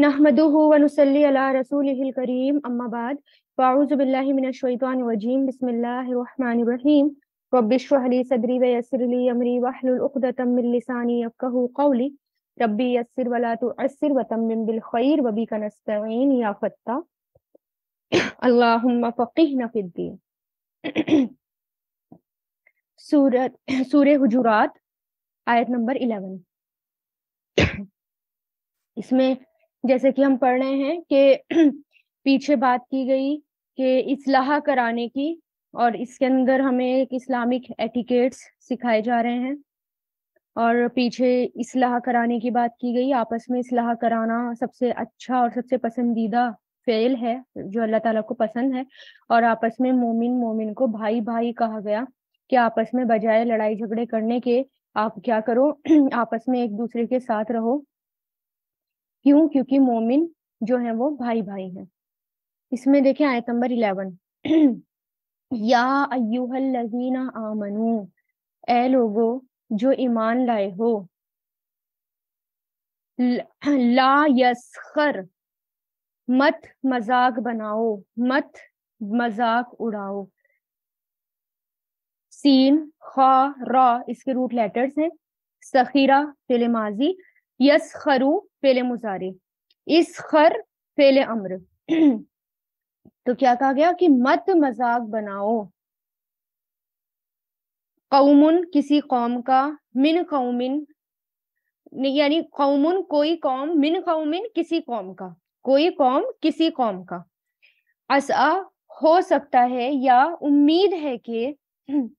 नहमदूनसली रसूल करीम अम्माबाद बाउज़बिल्लिमिनशैतवानवजीम बसमीम रबिशहली सदरी वसरली अमरी वहलतमिलसानी अफ़ू कौली रबी यसर वला तो असर वतमिम बिलखैर वबी का नस्तीन या फ़त्ता अल्लाहुम्मा फ़क़िह नफ़िद्दीन सूरत सूर्य हुजुरात आयत नंबर इलेवन इसमें जैसे कि हम पढ़ रहे हैं कि पीछे बात की गई कि इसलाह कराने की और इसके अंदर हमें एक इस्लामिक एटिकेट्स सिखाए जा रहे हैं और पीछे इसलाह कराने की बात की गई आपस में इसलाह कराना सबसे अच्छा और सबसे पसंदीदा फेल है जो अल्लाह ताला को पसंद है और आपस में मोमिन मोमिन को भाई भाई कहा गया कि आपस में बजाय लड़ाई झगड़े करने के आप क्या करो आपस में एक दूसरे के साथ रहो क्यों क्योंकि मोमिन जो है वो भाई भाई हैं इसमें देखें आयत नंबर इलेवन या अयुहल लजीना आमनू ए लोगो जो ईमान लाए हो ला यसखर मत मजाक बनाओ मत मजाक उड़ाओ सीन खा रा इसके रूट लेटर्स हैं सखीरा माजी यस खरु फेले मुजारे इस खर फेले अम्र तो क्या कहा गया कि मत मजाक बनाओ कौमुन किसी कौम का मिन कौमिन यानी कौमुन कोई कौम मिन कौमिन किसी कौम का कोई कौम किसी कौम का असा हो सकता है या उम्मीद है कि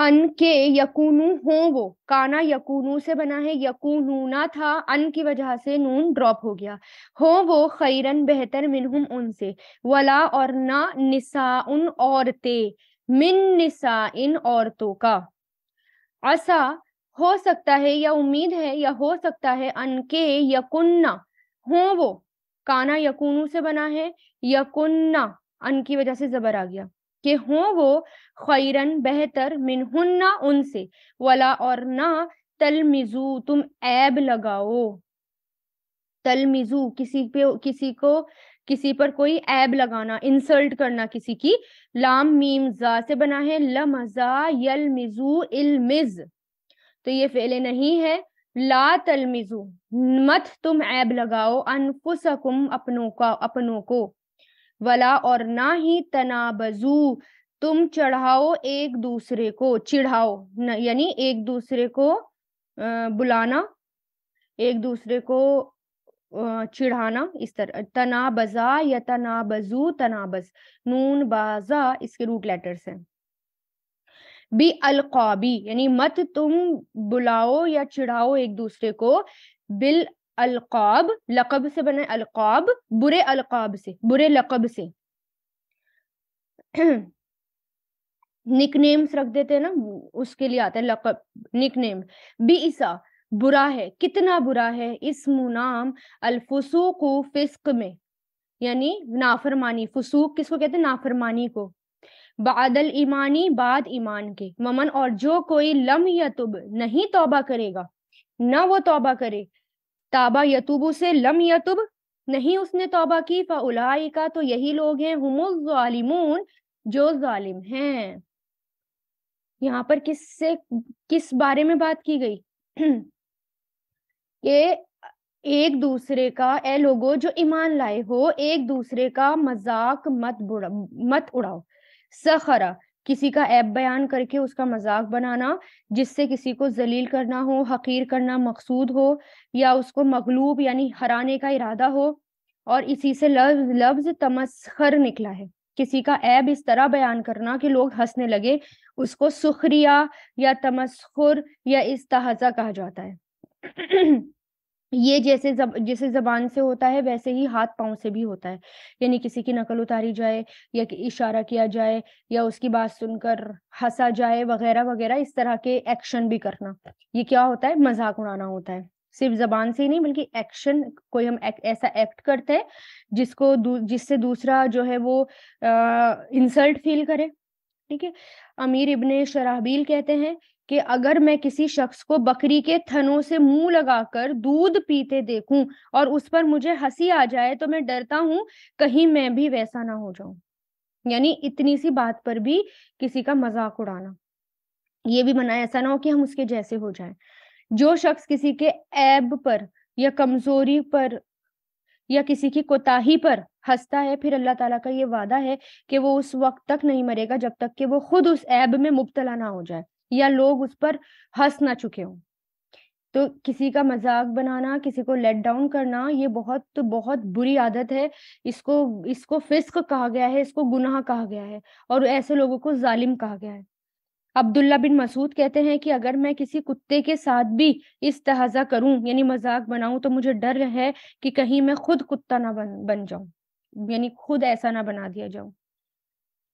अन के यकूनू हो वो काना यकूनू से बना है यकूनूना था अन की वजह से नून ड्रॉप हो गया हो वो खैरन बेहतर मिनहुम उनसे वला और ना निसा उन औरते मिन निसा इन औरतों का असा हो सकता है या उम्मीद है या हो सकता है अन के यकुन्ना हो वो काना यकूनू से बना है यकुन्ना अन की वजह से जबर आ गया कि हो वो खैरन बेहतर मिनहुन्ना उनसे वला और ना तलमिजू तुम ऐब लगाओ तलमिजू किसी पे किसी को किसी पर कोई ऐब लगाना इंसल्ट करना किसी की लाम मीम जा से बना है लमजा यल मिजू इलमिज तो ये फेले नहीं है ला तलमिजू मत तुम ऐब लगाओ अनफुसकुम अपनों का अपनों को वला और ना ही तनाबजू तुम चढ़ाओ एक दूसरे को चिढ़ाओ यानी एक दूसरे को बुलाना एक दूसरे को चिढ़ाना इस तरह तनाबजा या तनाबजू तनाबज नून बाजा इसके रूट लेटर्स हैं बी अलकाबी यानी मत तुम बुलाओ या चिढ़ाओ एक दूसरे को बिल अलकाब लकब से बना अलकाब बुरे अलकाब से बुरे लकब से निक नेम्स रख देते हैं ना उसके लिए आता है लकब निक नेम बी ईसा बुरा है कितना बुरा है इस मुनाम अलफुसूकु फिस्क में यानी नाफरमानी फसूक किसको कहते हैं नाफरमानी को बादल ईमानी बाद ईमान के ममन और जो कोई लम तुब नहीं तोबा करेगा ना वो तोबा करे ताबा यतुबु से लम यतुब नहीं उसने तोबा की फ़लाइ का तो यही लोग हैं हमुल जो जालिम हैं यहाँ पर किस से किस बारे में बात की गई कि एक दूसरे का ए लोगो जो ईमान लाए हो एक दूसरे का मजाक मत मत उड़ाओ सखरा किसी का ऐप बयान करके उसका मजाक बनाना जिससे किसी को जलील करना हो हकीर करना मकसूद हो या उसको मगलूब यानी हराने का इरादा हो और इसी से लफ्ज लफ्ज तमस्खर निकला है किसी का ऐब इस तरह बयान करना कि लोग हंसने लगे उसको सुखरिया या तमस्खुर या इस तहजा कहा जाता है ये जैसे जब जैसे जबान से होता है वैसे ही हाथ पांव से भी होता है यानी किसी की नकल उतारी जाए या इशारा किया जाए या उसकी बात सुनकर हंसा जाए वगैरह वगैरह इस तरह के एक्शन भी करना ये क्या होता है मजाक उड़ाना होता है सिर्फ जबान से ही नहीं बल्कि एक्शन कोई हम एक, ऐसा एक्ट करते हैं जिसको जिससे दूसरा जो है वो अः इंसल्ट फील करे ठीक है अमीर इब्ने शराबील कहते हैं कि अगर मैं किसी शख्स को बकरी के थनों से मुंह लगाकर दूध पीते देखूं और उस पर मुझे हंसी आ जाए तो मैं डरता हूं कहीं मैं भी वैसा ना हो जाऊं यानी इतनी सी बात पर भी किसी का मजाक उड़ाना ये भी मना ऐसा ना हो कि हम उसके जैसे हो जाए जो शख्स किसी के ऐब पर या कमजोरी पर या किसी की कोताही पर हंसता है फिर अल्लाह ताला का ये वादा है कि वो उस वक्त तक नहीं मरेगा जब तक कि वो खुद उस ऐब में मुबतला ना हो जाए या लोग उस पर हंस ना चुके हों तो किसी का मजाक बनाना किसी को लेट डाउन करना ये बहुत तो बहुत बुरी आदत है इसको इसको फिस्क कहा गया है इसको गुनाह कहा गया है और ऐसे लोगों को जालिम कहा गया है अब्दुल्ला बिन मसूद कहते हैं कि अगर मैं किसी कुत्ते के साथ भी इस तहजा करूं यानी मजाक बनाऊं तो मुझे डर है कि कहीं मैं खुद कुत्ता ना बन बन जाऊं यानी खुद ऐसा ना बना दिया जाऊं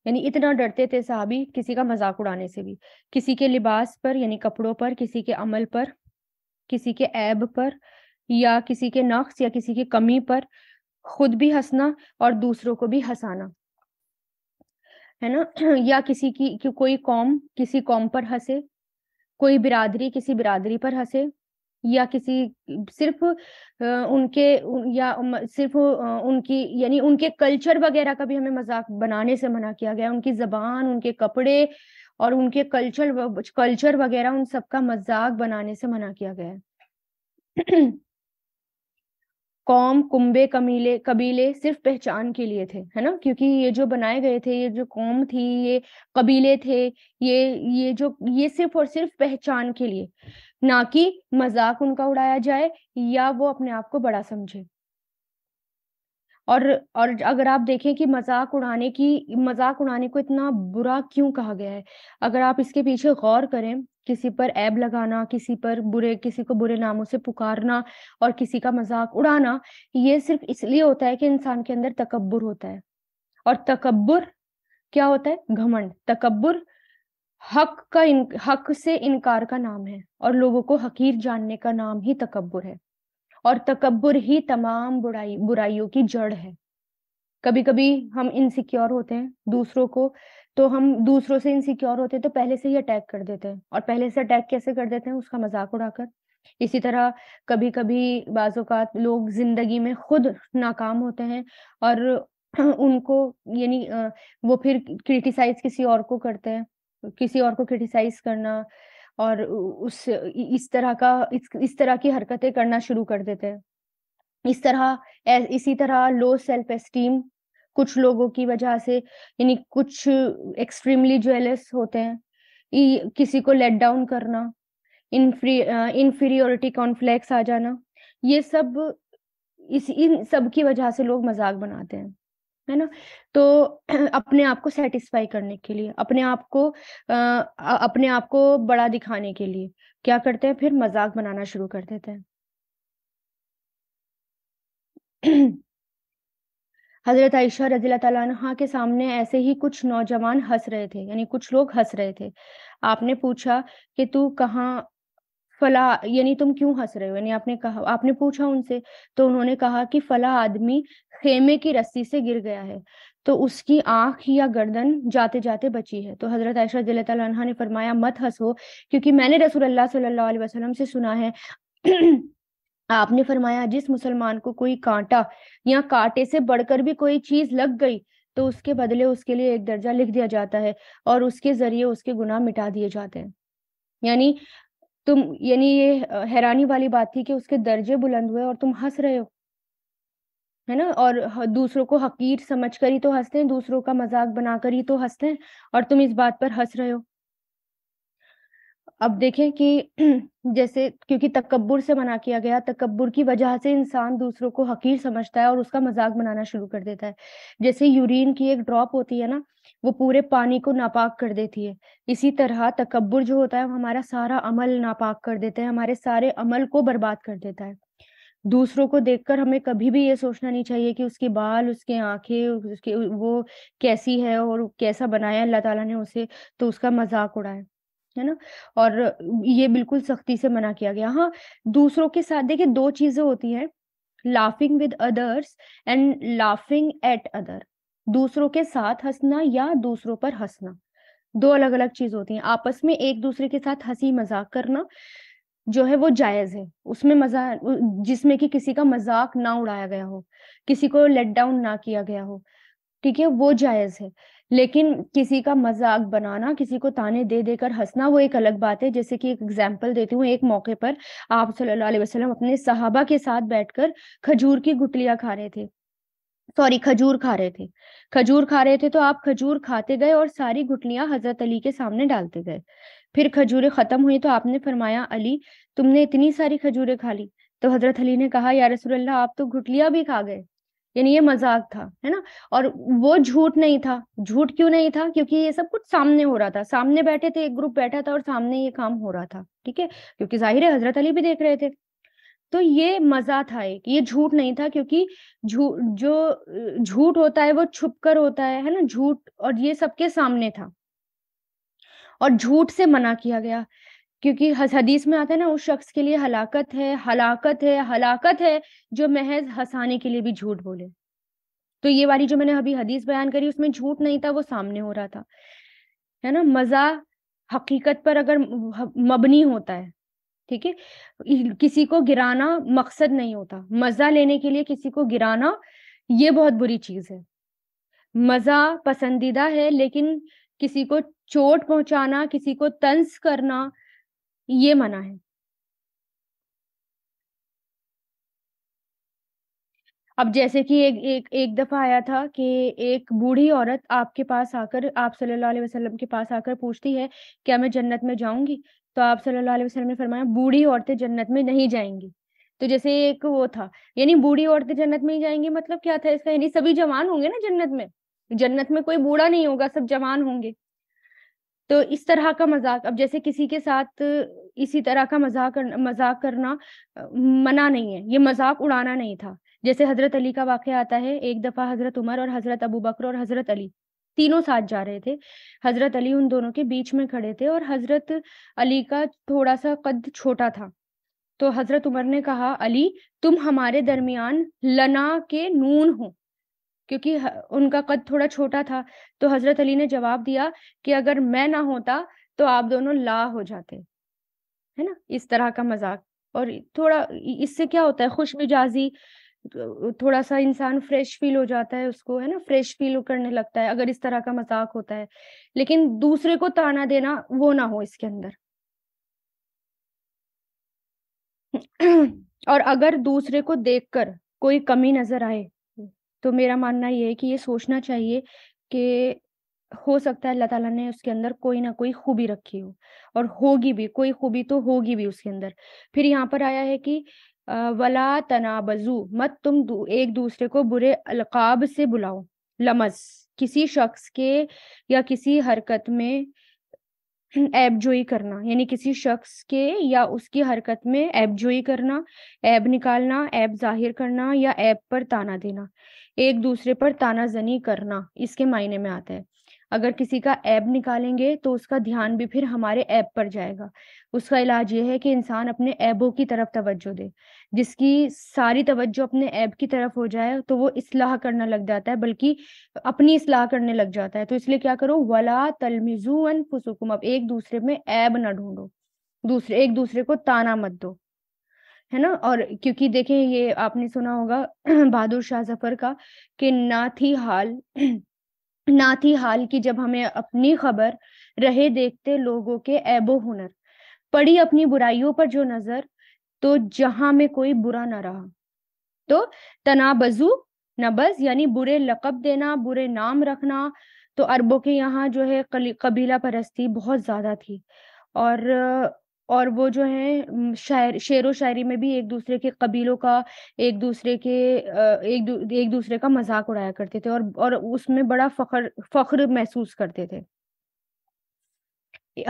यानी इतना डरते थे सहाबी किसी का मजाक उड़ाने से भी किसी के लिबास पर यानी कपड़ों पर किसी के अमल पर किसी के ऐब पर या किसी के नक्स या किसी की कमी पर खुद भी हंसना और दूसरों को भी हंसाना है ना या किसी की कि कोई कौम किसी कौम पर हंसे कोई बिरादरी किसी बिरादरी पर हंसे या किसी सिर्फ उनके या सिर्फ उनकी यानी उनके कल्चर वगैरह का भी हमें मजाक बनाने से मना किया गया उनकी जबान उनके कपड़े और उनके कल्चर कल्चर वगैरह उन सबका मजाक बनाने से मना किया गया है कौम कुंबे कमीले कबीले सिर्फ पहचान के लिए थे है ना क्योंकि ये जो बनाए गए थे ये जो कौम थी ये कबीले थे ये ये जो ये सिर्फ और सिर्फ पहचान के लिए ना कि मजाक उनका उड़ाया जाए या वो अपने आप को बड़ा समझे और और अगर आप देखें कि मजाक उड़ाने की मजाक उड़ाने को इतना बुरा क्यों कहा गया है अगर आप इसके पीछे गौर करें किसी पर ऐब लगाना किसी पर बुरे किसी को बुरे नामों से पुकारना और किसी का मजाक उड़ाना ये सिर्फ इसलिए होता है कि इंसान के अंदर तकबर होता है और तकबर क्या होता है घमंड तकबर हक का इन, हक से इनकार का नाम है और लोगों को हकीर जानने का नाम ही तकबर है और तकबर ही तमाम बुराई बुराइयों की जड़ है कभी कभी हम इनसिक्योर होते हैं दूसरों को तो हम दूसरों से इनसिक्योर होते हैं तो पहले से ही अटैक कर देते हैं और पहले से अटैक कैसे कर देते हैं उसका मजाक उड़ाकर इसी तरह कभी कभी बाज़ात लोग जिंदगी में खुद नाकाम होते हैं और उनको यानी वो फिर क्रिटिसाइज किसी और को करते हैं किसी और को क्रिटिसाइज करना और उस इस तरह का इस, इस तरह की हरकतें करना शुरू कर देते हैं इस तरह इसी तरह लो सेल्फ एस्टीम कुछ लोगों की वजह से यानी कुछ एक्सट्रीमली ज्वेलस होते हैं किसी को लेट डाउन करना इनफ्री इन्फीरियोरिटी कॉन्फ्लेक्स आ जाना ये सब इस इन सब की वजह से लोग मजाक बनाते हैं है ना तो अपने आप को सेटिस्फाई करने के लिए अपने आप को अपने आप को बड़ा दिखाने के लिए क्या करते हैं फिर मजाक बनाना शुरू कर देते हैं हजरत आयशा रजीला तला के सामने ऐसे ही कुछ नौजवान हंस रहे थे यानी कुछ लोग हंस रहे थे आपने पूछा कि तू कहाँ फला यानी तुम क्यों हंस रहे हो यानी आपने कहा आपने पूछा उनसे तो उन्होंने कहा कि फला आदमी खेमे की रस्सी से गिर गया है तो उसकी आंख या गर्दन जाते जाते बची है तो हजरत आयशा जल्हा ने फरमाया मत हंसो क्योंकि मैंने रसूल अल्लाह सल्लल्लाहु अलैहि वसल्लम से सुना है आपने फरमाया जिस मुसलमान को कोई कांटा या कांटे से बढ़कर भी कोई चीज लग गई तो उसके बदले उसके लिए एक दर्जा लिख दिया जाता है और उसके जरिए उसके गुनाह मिटा दिए जाते हैं यानी तुम यानी ये हैरानी वाली बात थी कि उसके दर्जे बुलंद हुए और तुम हंस रहे हो है ना और दूसरों को हकीर समझ कर ही तो हंसते हैं दूसरों का मजाक बनाकर ही तो हंसते हैं और तुम इस बात पर हंस रहे हो अब देखें कि जैसे क्योंकि तकबर से मना किया गया तकबर की वजह से इंसान दूसरों को हकीर समझता है और उसका मजाक बनाना शुरू कर देता है जैसे यूरिन की एक ड्रॉप होती है ना वो पूरे पानी को नापाक कर देती है इसी तरह तकबर जो होता है वो हमारा सारा अमल नापाक कर देता है हमारे सारे अमल को बर्बाद कर देता है दूसरों को देखकर हमें कभी भी ये सोचना नहीं चाहिए कि उसके बाल उसके आंखें उसके वो कैसी है और कैसा बनाया अल्लाह ताला ने उसे तो उसका मजाक उड़ाए है ना और ये बिल्कुल सख्ती से मना किया गया हाँ दूसरों के साथ देखिए दो चीजें होती हैं laughing with others and laughing at other दूसरों के साथ हंसना या दूसरों पर हंसना दो अलग अलग चीज होती है आपस में एक दूसरे के साथ हंसी मजाक करना जो है वो जायज है उसमें मजा जिसमें कि किसी का मजाक ना उड़ाया गया हो किसी को लेट डाउन ना किया गया हो ठीक है वो जायज है लेकिन किसी का मजाक बनाना किसी को ताने दे देकर हंसना वो एक अलग बात है जैसे कि एक एग्जाम्पल देती हूँ एक मौके पर आप सल्लल्लाहु अलैहि वसल्लम अपने सहाबा के साथ बैठकर खजूर की गुटलियां खा रहे थे सॉरी खजूर खा रहे थे खजूर खा रहे थे तो आप खजूर खाते गए और सारी गुटलियां हजरत अली के सामने डालते गए फिर खजूरें खत्म हुई तो आपने फरमाया अली तुमने इतनी सारी खजूरें खा ली तो हजरत अली ने कहा या रसूल आप तो गुटलियां भी खा गए यानी ये मजाक था है ना और वो झूठ नहीं था झूठ क्यों नहीं था क्योंकि ये सब कुछ सामने हो रहा था सामने बैठे थे एक ग्रुप बैठा था और सामने ये काम हो रहा था ठीक है क्योंकि जाहिर है हजरत अली भी देख रहे थे तो ये मजा था एक ये झूठ नहीं था क्योंकि झूठ जो झूठ होता है वो छुप कर होता है है ना झूठ और ये सबके सामने था और झूठ से मना किया गया क्योंकि हदीस में आता है ना उस शख्स के लिए हलाकत है हलाकत है हलाकत है जो महज हंसाने के लिए भी झूठ बोले तो ये वाली जो मैंने अभी हदीस बयान करी उसमें झूठ नहीं था वो सामने हो रहा था है ना मजा हकीकत पर अगर मबनी होता है ठीक है किसी को गिराना मकसद नहीं होता मजा लेने के लिए किसी को गिराना ये बहुत बुरी चीज है मजा पसंदीदा है लेकिन किसी को चोट पहुंचाना किसी को तंस करना ये मना है अब जैसे कि एक एक एक दफा आया था कि एक बूढ़ी औरत आपके पास आकर आप सल्लल्लाहु अलैहि वसल्लम के पास आकर पूछती है क्या मैं जन्नत में जाऊंगी तो आप सल्लल्लाहु अलैहि वसल्लम ने फरमाया बूढ़ी औरतें जन्नत में नहीं जाएंगी तो जैसे एक वो था यानी बूढ़ी औरतें जन्नत में ही जाएंगी मतलब क्या था इसका यानी सभी जवान होंगे ना जन्नत में जन्नत में कोई बूढ़ा नहीं होगा सब जवान होंगे तो इस तरह का मजाक अब जैसे किसी के साथ इसी तरह का मजाक कर, मजाक करना मना नहीं है ये मजाक उड़ाना नहीं था जैसे हजरत अली का वाक्य आता है एक दफ़ा हजरत उमर और हजरत अबू बकर और हजरत अली तीनों साथ जा रहे थे हजरत अली उन दोनों के बीच में खड़े थे और हजरत अली का थोड़ा सा कद छोटा था तो हजरत उमर ने कहा अली तुम हमारे दरमियान लना के नून हो क्योंकि उनका कद थोड़ा छोटा था तो हजरत अली ने जवाब दिया कि अगर मैं ना होता तो आप दोनों ला हो जाते है ना इस तरह का मजाक और थोड़ा इससे क्या होता है खुश मिजाजी तो थोड़ा सा इंसान फ्रेश फील हो जाता है उसको है ना फ्रेश फील करने लगता है अगर इस तरह का मजाक होता है लेकिन दूसरे को ताना देना वो ना हो इसके अंदर और अगर दूसरे को देखकर कोई कमी नजर आए तो मेरा मानना ये है कि ये सोचना चाहिए कि हो सकता है अल्लाह ताला ने उसके अंदर कोई ना कोई खूबी रखी हो और होगी भी कोई खूबी तो होगी भी उसके अंदर फिर यहाँ पर आया है कि वला तनाबजू मत तुम एक दूसरे को बुरे अलकाब से बुलाओ लमस किसी शख्स के या किसी हरकत में जोई करना यानी किसी शख्स के या उसकी हरकत में जोई करना ऐब निकालना ऐब जाहिर करना या ऐब पर ताना देना एक दूसरे पर तानाजनी करना इसके मायने में आता है अगर किसी का ऐप निकालेंगे तो उसका ध्यान भी फिर हमारे ऐप पर जाएगा उसका इलाज यह है कि इंसान अपने ऐबों की तरफ तवज्जो दे जिसकी सारी तवज्जो अपने ऐब की तरफ हो जाए तो वो इसलाह करना लग जाता है बल्कि अपनी इसलाह करने लग जाता है तो इसलिए क्या करो वला तलमिजू अन फुसुकुम अब एक दूसरे में ऐब ना ढूंढो दूसरे एक दूसरे को ताना मत दो है ना और क्योंकि देखें ये आपने सुना होगा बहादुर शाह जफर का कि ना थी हाल ना थी हाल की जब हमें अपनी खबर रहे देखते लोगों के ऐबो हुनर पड़ी अपनी बुराइयों पर जो नजर तो जहां में कोई बुरा ना रहा तो तनाबजू नबज यानी बुरे लकब देना बुरे नाम रखना तो अरबों के यहाँ जो है कबीला परस्ती बहुत ज्यादा थी और और वो जो है शायर शेर व शायरी में भी एक दूसरे के कबीलों का एक दूसरे के एक दू, एक दूसरे का मजाक उड़ाया करते थे और और उसमें बड़ा फखर फख्र महसूस करते थे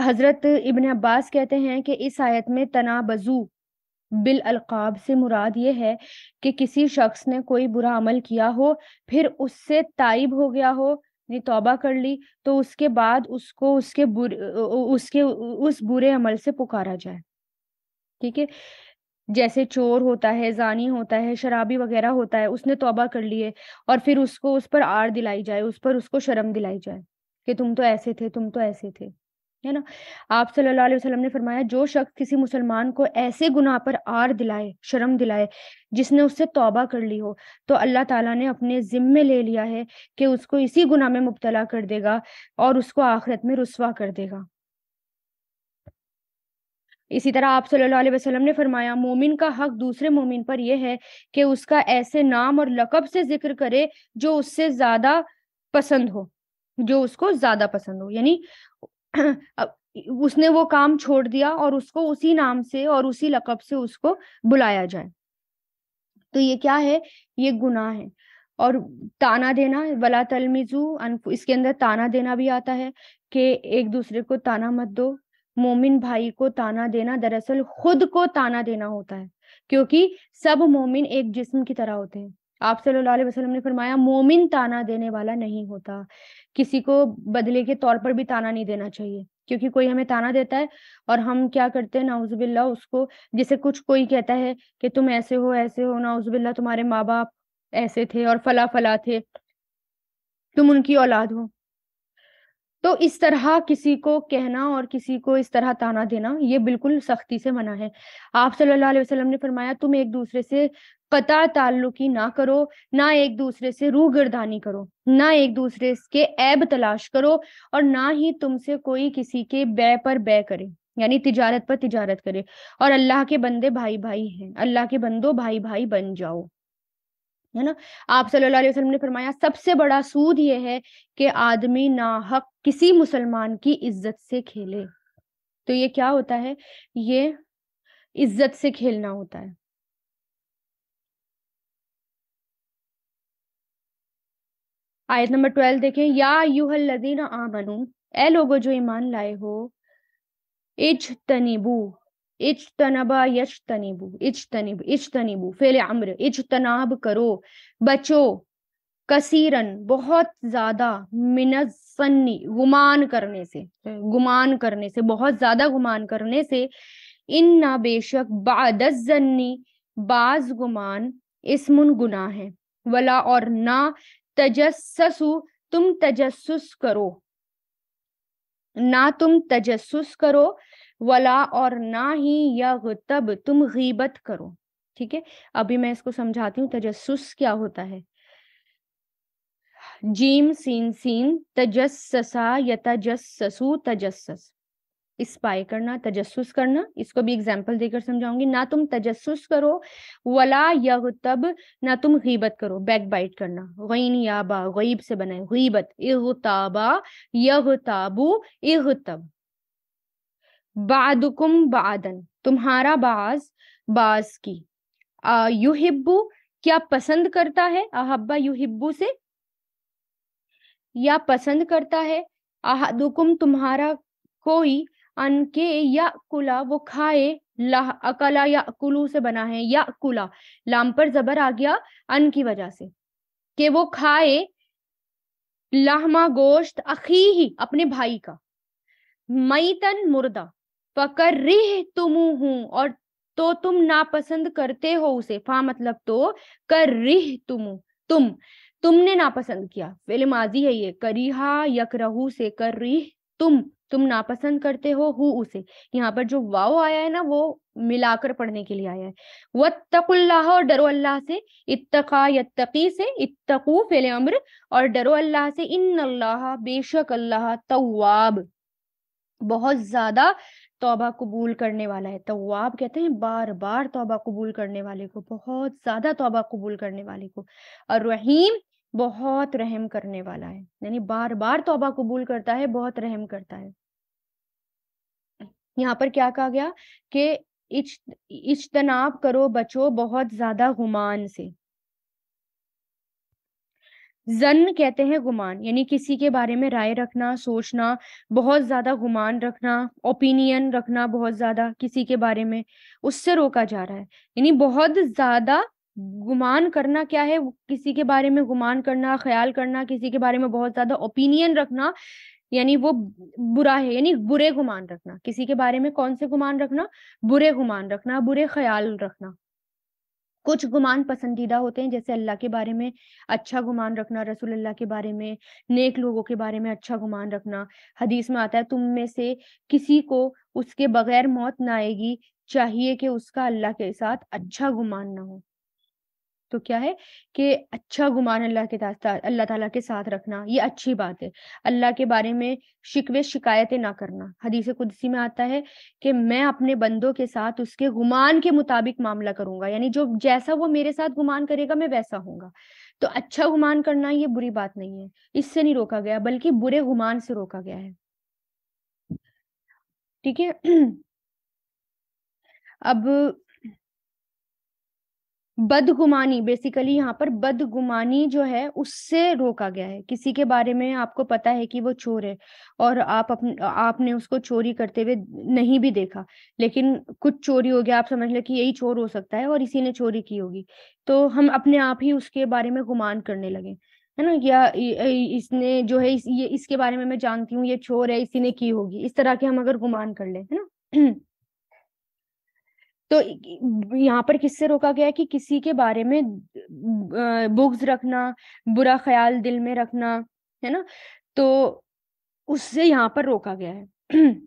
हजरत इबन अब्बास कहते हैं कि इस आयत में तना बजू बिल अलकाब से मुराद ये है कि किसी शख्स ने कोई बुरा अमल किया हो फिर उससे ताइब हो गया हो ने तौबा कर ली तो उसके बाद उसको उसके बुर उसके उस बुरे अमल से पुकारा जाए ठीक है जैसे चोर होता है जानी होता है शराबी वगैरह होता है उसने तौबा कर लिए और फिर उसको उस पर आड़ दिलाई जाए उस पर उसको शर्म दिलाई जाए कि तुम तो ऐसे थे तुम तो ऐसे थे है ना आप सल्लल्लाहु अलैहि वसल्लम ने फरमाया जो शख्स किसी मुसलमान को ऐसे गुनाह पर आर दिलाए शर्म दिलाए जिसने उससे तौबा कर ली हो तो अल्लाह ताला ने अपने जिम्मे ले लिया है कि उसको इसी गुनाह में मुबतला कर देगा और उसको आखिरत में रुसवा कर देगा इसी तरह आप सल्लल्लाहु अलैहि वसल्लम ने फरमाया मोमिन का हक दूसरे मोमिन पर यह है कि उसका ऐसे नाम और लकब से जिक्र करे जो उससे ज्यादा पसंद हो जो उसको ज्यादा पसंद हो यानी उसने वो काम छोड़ दिया और उसको उसी नाम से और उसी लकब से उसको बुलाया जाए तो ये क्या है ये गुनाह है और ताना देना वला तलमिजू इसके अंदर ताना देना भी आता है कि एक दूसरे को ताना मत दो मोमिन भाई को ताना देना दरअसल खुद को ताना देना होता है क्योंकि सब मोमिन एक जिस्म की तरह होते हैं आप सल्लल्लाहु अलैहि वसल्लम ने फरमाया मोमिन ताना देने वाला नहीं होता किसी को बदले के तौर पर भी ताना नहीं देना चाहिए क्योंकि कोई हमें ताना देता है और हम क्या करते हैं नाउजबिल्ला उसको जैसे कुछ कोई कहता है कि तुम ऐसे हो ऐसे हो नाउजबिल्ला तुम्हारे माँ बाप ऐसे थे और फला फला थे तुम उनकी औलाद हो तो इस तरह किसी को कहना और किसी को इस तरह ताना देना ये बिल्कुल सख्ती से मना है आप सल्लल्लाहु अलैहि वसल्लम ने फरमाया तुम एक दूसरे से पता ताल्लुकी ना करो ना एक दूसरे से गर्दानी करो ना एक दूसरे के ऐब तलाश करो और ना ही तुमसे कोई किसी के बै पर बै करे यानी तिजारत पर तिजारत करे और अल्लाह के बंदे भाई भाई हैं अल्लाह के बंदो भाई भाई बन जाओ है ना आप सल्लल्लाहु अलैहि वसल्लम ने फरमाया सबसे बड़ा सूद यह है कि आदमी ना हक किसी मुसलमान की इज्जत से खेले तो ये क्या होता है ये इज्जत से खेलना होता है आयत नंबर ट्वेल्व देखें या यू यूहल आ बनू ए लोगो जो ईमान लाए हो इच तनिबू इच तनबा यश तनिबू इच तनिब इच तनिबू फेल अम्र इच तनाब करो बचो कसीरन बहुत ज्यादा मिनसन्नी गुमान करने से गुमान करने से बहुत ज्यादा गुमान करने से इन ना बेशक बादस बाज गुमान इसमुन गुना है वला और ना तजस्सु तुम तजस्सुस करो ना तुम तजस्सुस करो वला और ना ही यह तब तुम गीबत करो ठीक है अभी मैं इसको समझाती हूँ तजस्सुस क्या होता है जीम सीन सीन तजस्ससा ससु तजस्सस स्पाई करना तजस्स करना इसको भी एग्जाम्पल देकर समझाऊंगी ना तुम तजस्स करो वला तब ना तुम गीबत करो बैक बाइट करना गईन याबा गईब से बनाए गीबत ताबू इह तब बादुकुम बादन तुम्हारा बाज बाज की युहिब्बू क्या पसंद करता है अहब्बा युहिब्बू से या पसंद करता है अहदुकुम तुम्हारा कोई अनके या कुला वो खाए लाह अकला या कुलू से बना है या कुला लाम पर जबर आ गया अन की वजह से कि वो खाए लहमा गोश्त अखी ही अपने भाई का मैतन मुर्दा पकर रिह तुम हूं और तो तुम नापसंद करते हो उसे फा मतलब तो कर रिह तुम तुम तुमने नापसंद किया फिल्म माजी है ये करीहा यकरहू से कर रिह तुम तुम नापसंद करते हो हु उसे यहाँ पर जो वाव आया है ना वो मिलाकर पढ़ने के लिए आया है व तकुल्लाह और डरो अल्लाह से इत्तका यत्तकी से इत्तकू फेले अम्र और डरो अल्लाह से इन अल्लाह बेशक अल्लाह तवाब बहुत ज्यादा तौबा कबूल करने वाला है तवाब कहते हैं बार बार तौबा कबूल करने वाले को बहुत ज्यादा तौबा कबूल करने वाले को और रहीम बहुत रहम करने वाला है यानी बार बार तौबा कबूल करता है बहुत रहम करता है यहाँ पर क्या कहा गया कि इच, इज्तनाब करो बचो बहुत ज्यादा गुमान से जन कहते हैं गुमान यानी किसी के बारे में राय रखना सोचना बहुत ज्यादा गुमान रखना ओपिनियन रखना बहुत ज्यादा किसी के बारे में उससे रोका जा रहा है यानी बहुत ज्यादा गुमान करना क्या है किसी के बारे में गुमान करना ख्याल करना किसी के बारे में बहुत ज्यादा ओपिनियन रखना यानी वो बुरा है यानी बुरे गुमान रखना किसी के बारे में कौन से गुमान रखना बुरे गुमान रखना बुरे ख्याल रखना कुछ गुमान पसंदीदा होते हैं जैसे अल्लाह के बारे में अच्छा गुमान रखना रसूल अल्लाह के बारे में नेक लोगों के बारे में अच्छा गुमान रखना हदीस में आता है तुम में से किसी को उसके बगैर मौत ना आएगी चाहिए कि उसका अल्लाह के साथ अच्छा गुमान ना हो तो क्या है कि अच्छा गुमान अल्लाह के अल्लाह ताला के साथ रखना ये अच्छी बात है अल्लाह के बारे में शिकवे शिकायतें ना करना हदीस कुदसी में आता है कि मैं अपने बंदों के साथ उसके गुमान के मुताबिक मामला करूंगा यानी जो जैसा वो मेरे साथ गुमान करेगा मैं वैसा होऊंगा तो अच्छा गुमान करना ये बुरी बात नहीं है इससे नहीं रोका गया बल्कि बुरे गुमान से रोका गया है ठीक है अब बदगुमानी बेसिकली यहाँ पर बदगुमानी जो है उससे रोका गया है किसी के बारे में आपको पता है कि वो चोर है और आप अपन, आपने उसको चोरी करते हुए नहीं भी देखा लेकिन कुछ चोरी हो गया आप समझ लें कि यही चोर हो सकता है और इसी ने चोरी की होगी तो हम अपने आप ही उसके बारे में गुमान करने लगे है ना या इसने जो है इस, ये इसके बारे में मैं जानती हूँ ये चोर है इसी ने की होगी इस तरह के हम अगर गुमान कर ले है ना तो यहाँ पर किससे रोका गया कि किसी के बारे में बुग्स रखना बुरा ख्याल दिल में रखना है ना तो उससे यहाँ पर रोका गया है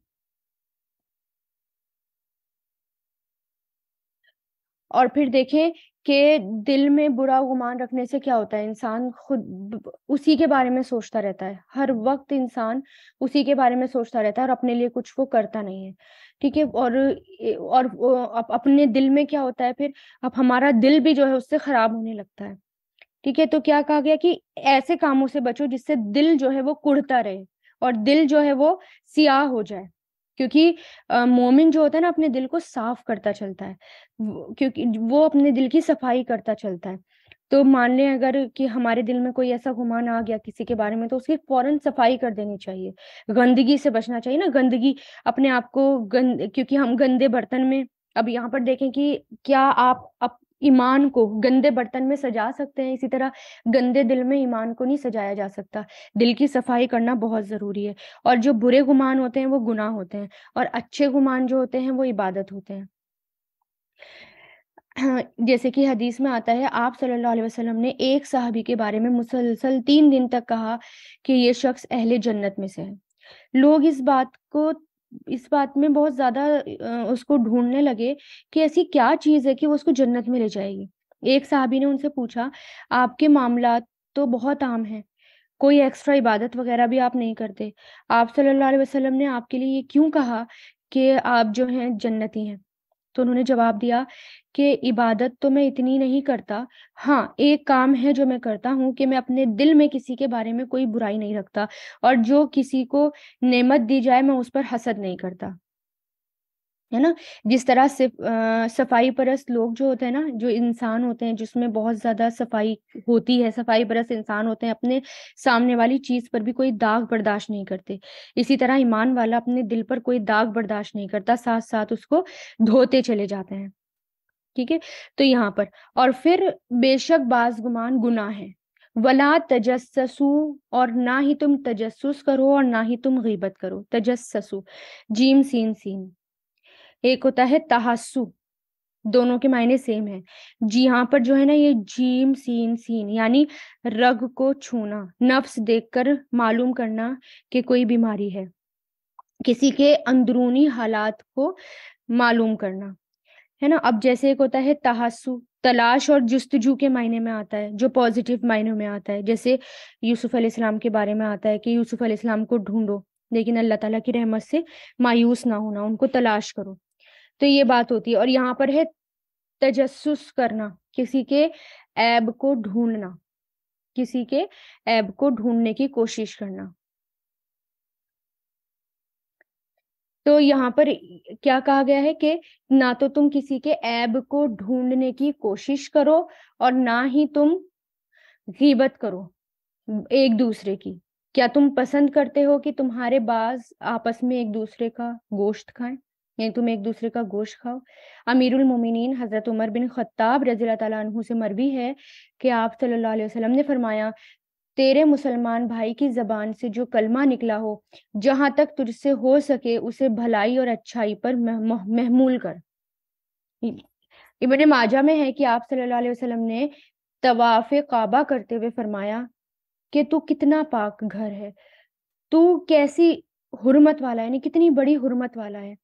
और फिर देखें के दिल में बुरा गुमान रखने से क्या होता है इंसान खुद उसी के बारे में सोचता रहता है हर वक्त इंसान उसी के बारे में सोचता रहता है और अपने लिए कुछ वो करता नहीं है ठीक है और और अपने दिल में क्या होता है फिर अब हमारा दिल भी जो है उससे खराब होने लगता है ठीक है तो क्या कहा गया कि ऐसे कामों से बचो जिससे दिल जो है वो कुड़ता रहे और दिल जो है वो सियाह हो जाए क्योंकि मोमिन जो होता है ना अपने दिल को साफ करता चलता है क्योंकि वो अपने दिल की सफाई करता चलता है तो मान लें अगर कि हमारे दिल में कोई ऐसा गुमान आ गया किसी के बारे में तो उसकी फौरन सफाई कर देनी चाहिए गंदगी से बचना चाहिए ना गंदगी अपने आप को गंद क्योंकि हम गंदे बर्तन में अब यहाँ पर देखें कि क्या आप अप, ईमान को गंदे बर्तन में सजा सकते हैं इसी तरह गंदे दिल में ईमान को नहीं सजाया जा सकता दिल की सफाई करना बहुत ज़रूरी है और जो बुरे गुमान होते हैं वो गुनाह होते हैं और अच्छे गुमान जो होते हैं वो इबादत होते हैं जैसे कि हदीस में आता है आप सल्लल्लाहु अलैहि वसल्लम ने एक साहबी के बारे में मुसलसल तीन दिन तक कहा कि ये शख्स अहले जन्नत में से है लोग इस बात को इस बात में बहुत ज्यादा उसको ढूंढने लगे कि ऐसी क्या चीज है कि वो उसको जन्नत में ले जाएगी एक साहबी ने उनसे पूछा आपके मामला तो बहुत आम है कोई एक्स्ट्रा इबादत वगैरह भी आप नहीं करते आप सल्लल्लाहु अलैहि वसल्लम ने आपके लिए ये क्यों कहा कि आप जो हैं जन्नती हैं तो उन्होंने जवाब दिया कि इबादत तो मैं इतनी नहीं करता हाँ एक काम है जो मैं करता हूँ कि मैं अपने दिल में किसी के बारे में कोई बुराई नहीं रखता और जो किसी को नेमत दी जाए मैं उस पर हसद नहीं करता है ना जिस तरह से आ, सफाई परस्त लोग जो होते हैं ना जो इंसान होते हैं जिसमें बहुत ज्यादा सफाई होती है सफाई परस इंसान होते हैं अपने सामने वाली चीज पर भी कोई दाग बर्दाश्त नहीं करते इसी तरह ईमान वाला अपने दिल पर कोई दाग बर्दाश्त नहीं करता साथ साथ उसको धोते चले जाते हैं ठीक है तो यहाँ पर और फिर बेशक बाजगुमान गुना है वला तजस्सु और ना ही तुम तजस्सुस करो और ना ही तुम गिबत करो तजस्सु जीम सीन सीन एक होता है तहासु दोनों के मायने सेम है जी यहाँ पर जो है ना ये जीम सीन सीन यानी रग को छूना नफ्स देखकर मालूम करना कि कोई बीमारी है किसी के अंदरूनी हालात को मालूम करना है ना अब जैसे एक होता है तहासु तलाश और जस्तजू के मायने में आता है जो पॉजिटिव मायने में आता है जैसे यूसुफ अलैहिस्सलाम के बारे में आता है कि यूसुफ अलैहिस्सलाम को ढूंढो लेकिन अल्लाह ताला की रहमत से मायूस ना होना उनको तलाश करो तो ये बात होती है और यहाँ पर है तजस्सुस करना किसी के ऐब को ढूंढना किसी के ऐब को ढूंढने की कोशिश करना तो यहाँ पर क्या कहा गया है कि ना तो तुम किसी के ऐब को ढूंढने की कोशिश करो और ना ही तुम गीबत करो एक दूसरे की क्या तुम पसंद करते हो कि तुम्हारे बाज आपस में एक दूसरे का गोश्त खाएं यानी तुम एक दूसरे का गोश्त खाओ अमीरुल मोमिनीन हज़रत उमर बिन खत्ताब रजील तु से मरवी है कि आप सल्लल्लाहु अलैहि वसल्लम ने फरमाया तेरे मुसलमान भाई की जबान से जो कलमा निकला हो जहां तक तुझसे हो सके उसे भलाई और अच्छाई पर महमूल कर इबन माजा में है कि आप सल्लल्लाहु अलैहि वसल्लम ने तवाफ काबा करते हुए फरमाया कि तू कितना पाक घर है तू कैसी हुरमत वाला है यानी कितनी बड़ी हुरमत वाला है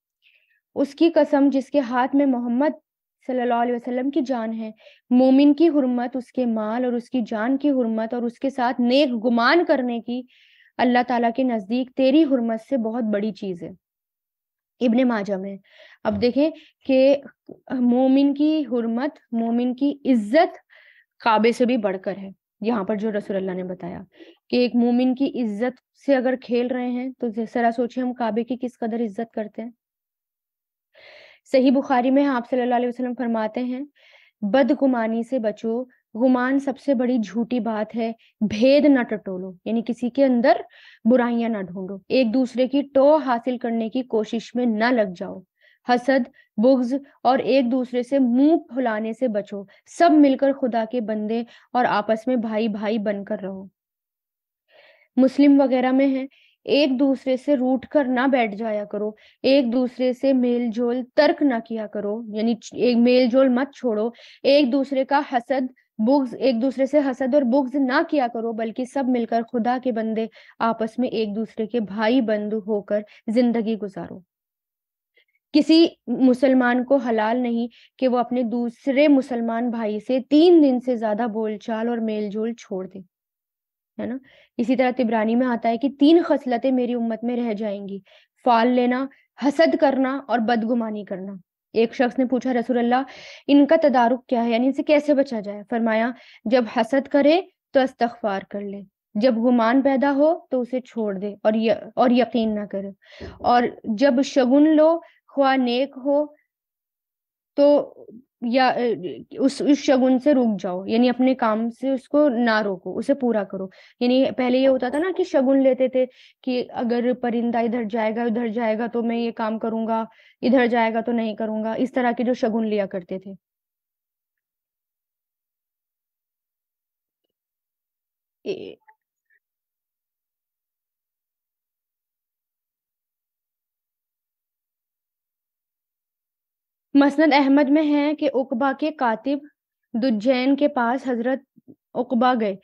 उसकी कसम जिसके हाथ में मोहम्मद सल्लल्लाहु अलैहि वसल्लम की जान है मोमिन की हुरमत उसके माल और उसकी जान की हुरमत और उसके साथ नेक गुमान करने की अल्लाह ताला के नज़दीक तेरी हुरमत से बहुत बड़ी चीज़ है इब्ने माजा में अब देखें कि मोमिन की हुरमत मोमिन की इज्जत काबे से भी बढ़कर है यहाँ पर जो अल्लाह ने बताया कि एक मोमिन की इज्जत से अगर खेल रहे हैं तो जरा सोचिए हम काबे की किस कदर इज्जत करते हैं सही बुखारी में आप सल्लल्लाहु अलैहि वसल्लम फरमाते हैं बदगुमानी से बचो गुमान सबसे बड़ी झूठी बात है भेद ना टटोलो यानी किसी के अंदर बुराइयां ना ढूंढो एक दूसरे की टो हासिल करने की कोशिश में ना लग जाओ हसद बुग्ज और एक दूसरे से मुंह फुलाने से बचो सब मिलकर खुदा के बंदे और आपस में भाई भाई बनकर रहो मुस्लिम वगैरह में है एक दूसरे से रूट कर ना बैठ जाया करो एक दूसरे से मेल जोल तर्क ना किया करो यानी एक मेल जोल मत छोड़ो एक दूसरे का हसद बुग्ज एक दूसरे से हसद और बुग्ज ना किया करो बल्कि सब मिलकर खुदा के बंदे आपस में एक दूसरे के भाई बंधु होकर जिंदगी गुजारो किसी मुसलमान को हलाल नहीं कि वो अपने दूसरे मुसलमान भाई से तीन दिन से ज्यादा बोलचाल और मेलजोल छोड़ दे है ना इसी तरह तिब्रानी में आता है कि तीन खसलतें मेरी उम्मत में रह जाएंगी फाल लेना हसद करना और बदगुमानी करना एक शख्स ने पूछा अल्लाह इनका तदारुक क्या है यानी इनसे कैसे बचा जाए फरमाया जब हसद करे तो अस्तगफार कर ले जब गुमान पैदा हो तो उसे छोड़ दे और य, और यकीन ना करे और जब शगुन लो ख्वा नेक हो तो या उस उस शगुन से रुक जाओ यानी अपने काम से उसको ना रोको उसे पूरा करो यानी पहले ये होता था ना कि शगुन लेते थे कि अगर परिंदा इधर जाएगा उधर जाएगा तो मैं ये काम करूंगा इधर जाएगा तो नहीं करूंगा इस तरह के जो शगुन लिया करते थे ए, मसनद अहमद में है कि उकबा के कातिब दुजैन के पास हजरत उकबा गए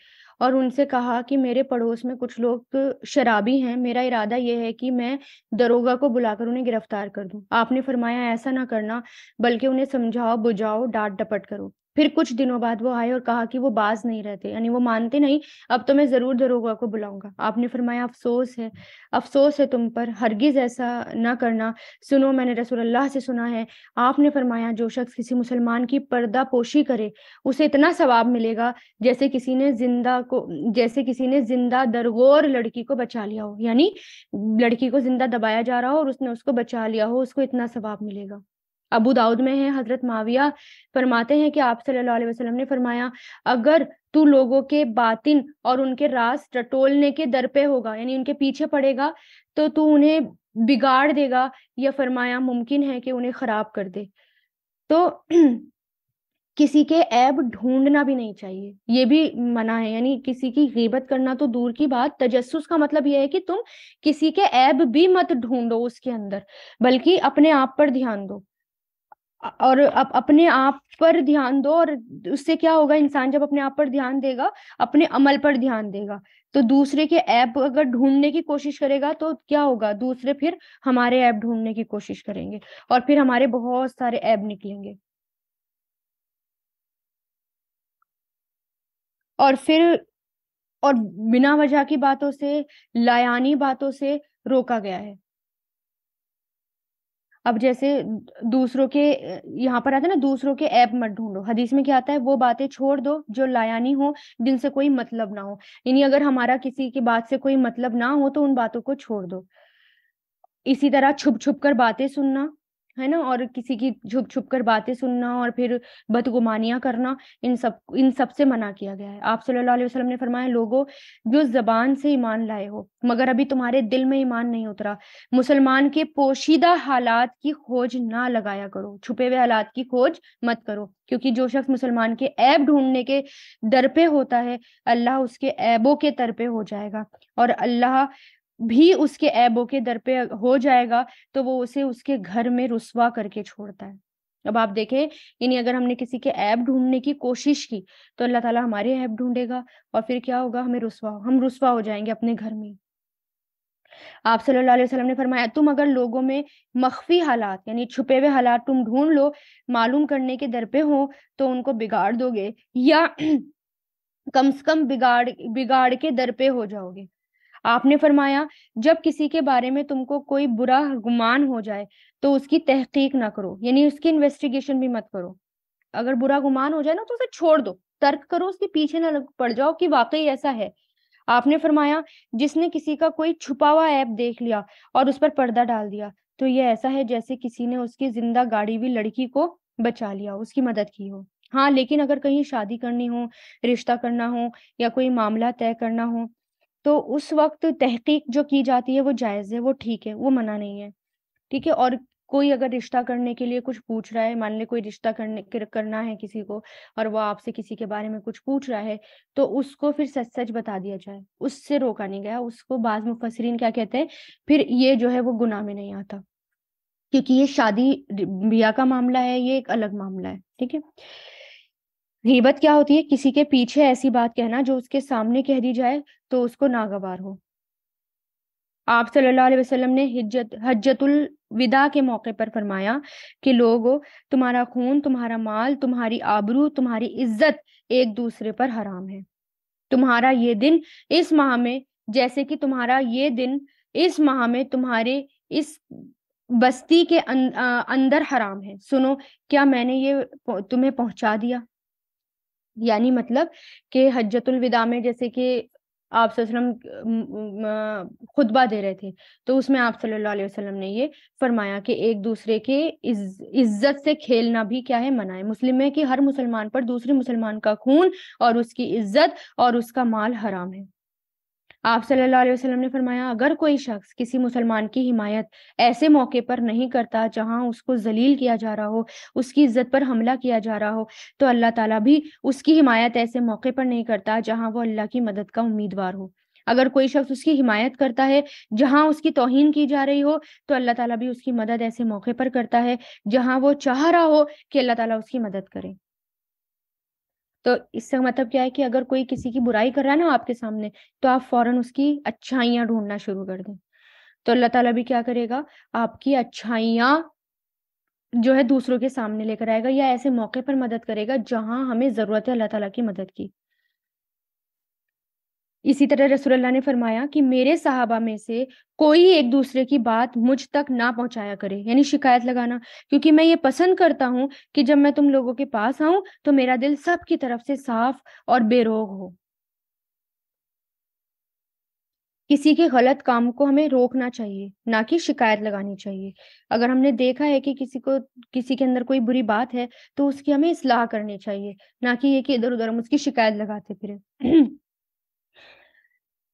और उनसे कहा कि मेरे पड़ोस में कुछ लोग शराबी हैं मेरा इरादा यह है कि मैं दरोगा को बुलाकर उन्हें गिरफ्तार कर दूं आपने फरमाया ऐसा ना करना बल्कि उन्हें समझाओ बुझाओ डांट डपट करो फिर कुछ दिनों बाद वो आए और कहा कि वो बाज नहीं रहते यानी वो मानते नहीं अब तो मैं जरूर दरोगा को बुलाऊंगा आपने फरमाया अफसोस है अफसोस है तुम पर हरगिज ऐसा ना करना सुनो मैंने अल्लाह से सुना है आपने फरमाया जो शख्स किसी मुसलमान की पर्दा पोशी करे उसे इतना सवाब मिलेगा जैसे किसी ने जिंदा को जैसे किसी ने जिंदा दरगोर लड़की को बचा लिया हो यानी लड़की को जिंदा दबाया जा रहा हो और उसने उसको बचा लिया हो उसको इतना सवाब मिलेगा अबू दाऊद में है हजरत माविया फरमाते हैं कि आप सल्लल्लाहु अलैहि वसल्लम ने फरमाया अगर तू लोगों के बातिन और उनके रास टटोलने के दर पे होगा यानी उनके पीछे पड़ेगा तो तू उन्हें बिगाड़ देगा या फरमाया मुमकिन है कि उन्हें खराब कर दे तो किसी के ऐब ढूंढना भी नहीं चाहिए ये भी मना है यानी किसी की गीबत करना तो दूर की बात तजस्सुस का मतलब यह है कि तुम किसी के ऐब भी मत ढूंढो उसके अंदर बल्कि अपने आप पर ध्यान दो और अप, अपने आप पर ध्यान दो और उससे क्या होगा इंसान जब अपने आप पर ध्यान देगा अपने अमल पर ध्यान देगा तो दूसरे के ऐप अगर ढूंढने की कोशिश करेगा तो क्या होगा दूसरे फिर हमारे ऐप ढूंढने की कोशिश करेंगे और फिर हमारे बहुत सारे ऐप निकलेंगे और फिर और बिना वजह की बातों से लायानी बातों से रोका गया है अब जैसे दूसरों के यहाँ पर आता है ना दूसरों के ऐप मत ढूंढो हदीस में क्या आता है वो बातें छोड़ दो जो लायानी हो जिनसे कोई मतलब ना हो यानी अगर हमारा किसी की बात से कोई मतलब ना हो तो उन बातों को छोड़ दो इसी तरह छुप छुप कर बातें सुनना है ना और किसी की छुप छुप कर बातें सुनना और फिर बदगुमानियां करना इन सब इन सब से मना किया गया है आप सल्लल्लाहु अलैहि वसल्लम ने फरमाया लोगों जो जबान से ईमान लाए हो मगर अभी तुम्हारे दिल में ईमान नहीं उतरा मुसलमान के पोशीदा हालात की खोज ना लगाया करो छुपे हुए हालात की खोज मत करो क्योंकि जो शख्स मुसलमान के ऐब ढूंढने के दर पे होता है अल्लाह उसके ऐबों के तर पे हो जाएगा और अल्लाह भी उसके ऐबों के दर पे हो जाएगा तो वो उसे उसके घर में रुसवा करके छोड़ता है अब आप देखें यानी अगर हमने किसी के ऐप ढूंढने की कोशिश की तो अल्लाह ताला हमारे ऐप ढूंढेगा और फिर क्या होगा हमें रुसवा हम रुसवा हो जाएंगे अपने घर में आप सल्लल्लाहु अलैहि वसल्लम ने फरमाया तुम अगर लोगों में मख्फी हालात यानी छुपे हुए हालात तुम ढूंढ लो मालूम करने के दर पे हो तो उनको बिगाड़ दोगे या कम से कम बिगाड़ बिगाड़ के दर पे हो जाओगे आपने फरमाया जब किसी के बारे में तुमको कोई बुरा गुमान हो जाए तो उसकी तहकीक ना करो यानी उसकी इन्वेस्टिगेशन भी मत करो अगर बुरा गुमान हो जाए ना तो उसे छोड़ दो तर्क करो उसके पीछे ना पड़ जाओ कि वाकई ऐसा है आपने फरमाया जिसने किसी का कोई छुपा हुआ ऐप देख लिया और उस पर पर्दा डाल दिया तो ये ऐसा है जैसे किसी ने उसकी जिंदा गाड़ी हुई लड़की को बचा लिया उसकी मदद की हो हाँ लेकिन अगर कहीं शादी करनी हो रिश्ता करना हो या कोई मामला तय करना हो तो उस वक्त तहकीक जो की जाती है वो जायज़ है वो ठीक है वो मना नहीं है ठीक है और कोई अगर रिश्ता करने के लिए कुछ पूछ रहा है मान ले कोई रिश्ता करने करना है किसी को और वो आपसे किसी के बारे में कुछ पूछ रहा है तो उसको फिर सच सच बता दिया जाए उससे रोका नहीं गया उसको बाज मुफसरीन क्या कहते हैं फिर ये जो है वो गुनाह में नहीं आता क्योंकि ये शादी ब्याह का मामला है ये एक अलग मामला है ठीक है गीबत क्या होती है किसी के पीछे ऐसी बात कहना जो उसके सामने कह दी जाए तो उसको नागवार हो आप सल्लल्लाहु अलैहि वसल्लम ने हिज्जत हज्जतुल विदा के मौके पर फरमाया कि लोगो तुम्हारा खून तुम्हारा माल तुम्हारी आबरू तुम्हारी इज्जत एक दूसरे पर हराम है तुम्हारा ये दिन इस माह में जैसे कि तुम्हारा ये दिन इस माह में तुम्हारे इस बस्ती के अं-, अंदर हराम है सुनो क्या मैंने ये तुम्हें पहुंचा दिया यानी मतलब कि हजतुल विदा में जैसे कि आप खुतबा दे रहे थे तो उसमें आप सल्लल्लाहु अलैहि वसल्लम ने ये फरमाया कि एक दूसरे के इज, इज्जत से खेलना भी क्या है मना है मुस्लिम है कि हर मुसलमान पर दूसरे मुसलमान का खून और उसकी इज्जत और उसका माल हराम है आप सल्लल्लाहु अलैहि वसल्लम ने फरमाया अगर कोई शख्स किसी मुसलमान की हिमायत ऐसे मौके पर नहीं करता जहां उसको जलील किया जा रहा हो उसकी इज्जत पर हमला किया जा रहा हो तो अल्लाह ताला भी उसकी हिमायत ऐसे मौके पर नहीं करता जहां वो अल्लाह की मदद का उम्मीदवार हो अगर कोई शख्स उसकी हिमायत करता है जहां उसकी तोहिन की जा रही हो तो अल्लाह ताला भी उसकी मदद ऐसे मौके पर करता है जहां वो चाह रहा हो कि अल्लाह ताला उसकी मदद करे तो इसका मतलब क्या है कि अगर कोई किसी की बुराई कर रहा है ना आपके सामने तो आप फौरन उसकी अच्छाइयां ढूंढना शुरू कर दें तो अल्लाह ताला भी क्या करेगा आपकी अच्छाइयां जो है दूसरों के सामने लेकर आएगा या ऐसे मौके पर मदद करेगा जहां हमें जरूरत है अल्लाह ताला की मदद की इसी तरह रसूल ने फरमाया कि मेरे साहबा में से कोई एक दूसरे की बात मुझ तक ना पहुंचाया करे यानी शिकायत लगाना क्योंकि मैं ये पसंद करता हूँ कि जब मैं तुम लोगों के पास आऊं तो मेरा दिल सबकी तरफ से साफ और बेरोग हो किसी के गलत काम को हमें रोकना चाहिए ना कि शिकायत लगानी चाहिए अगर हमने देखा है कि किसी को किसी के अंदर कोई बुरी बात है तो उसकी हमें इसलाह करनी चाहिए ना कि ये कि इधर उधर हम उसकी शिकायत लगाते फिर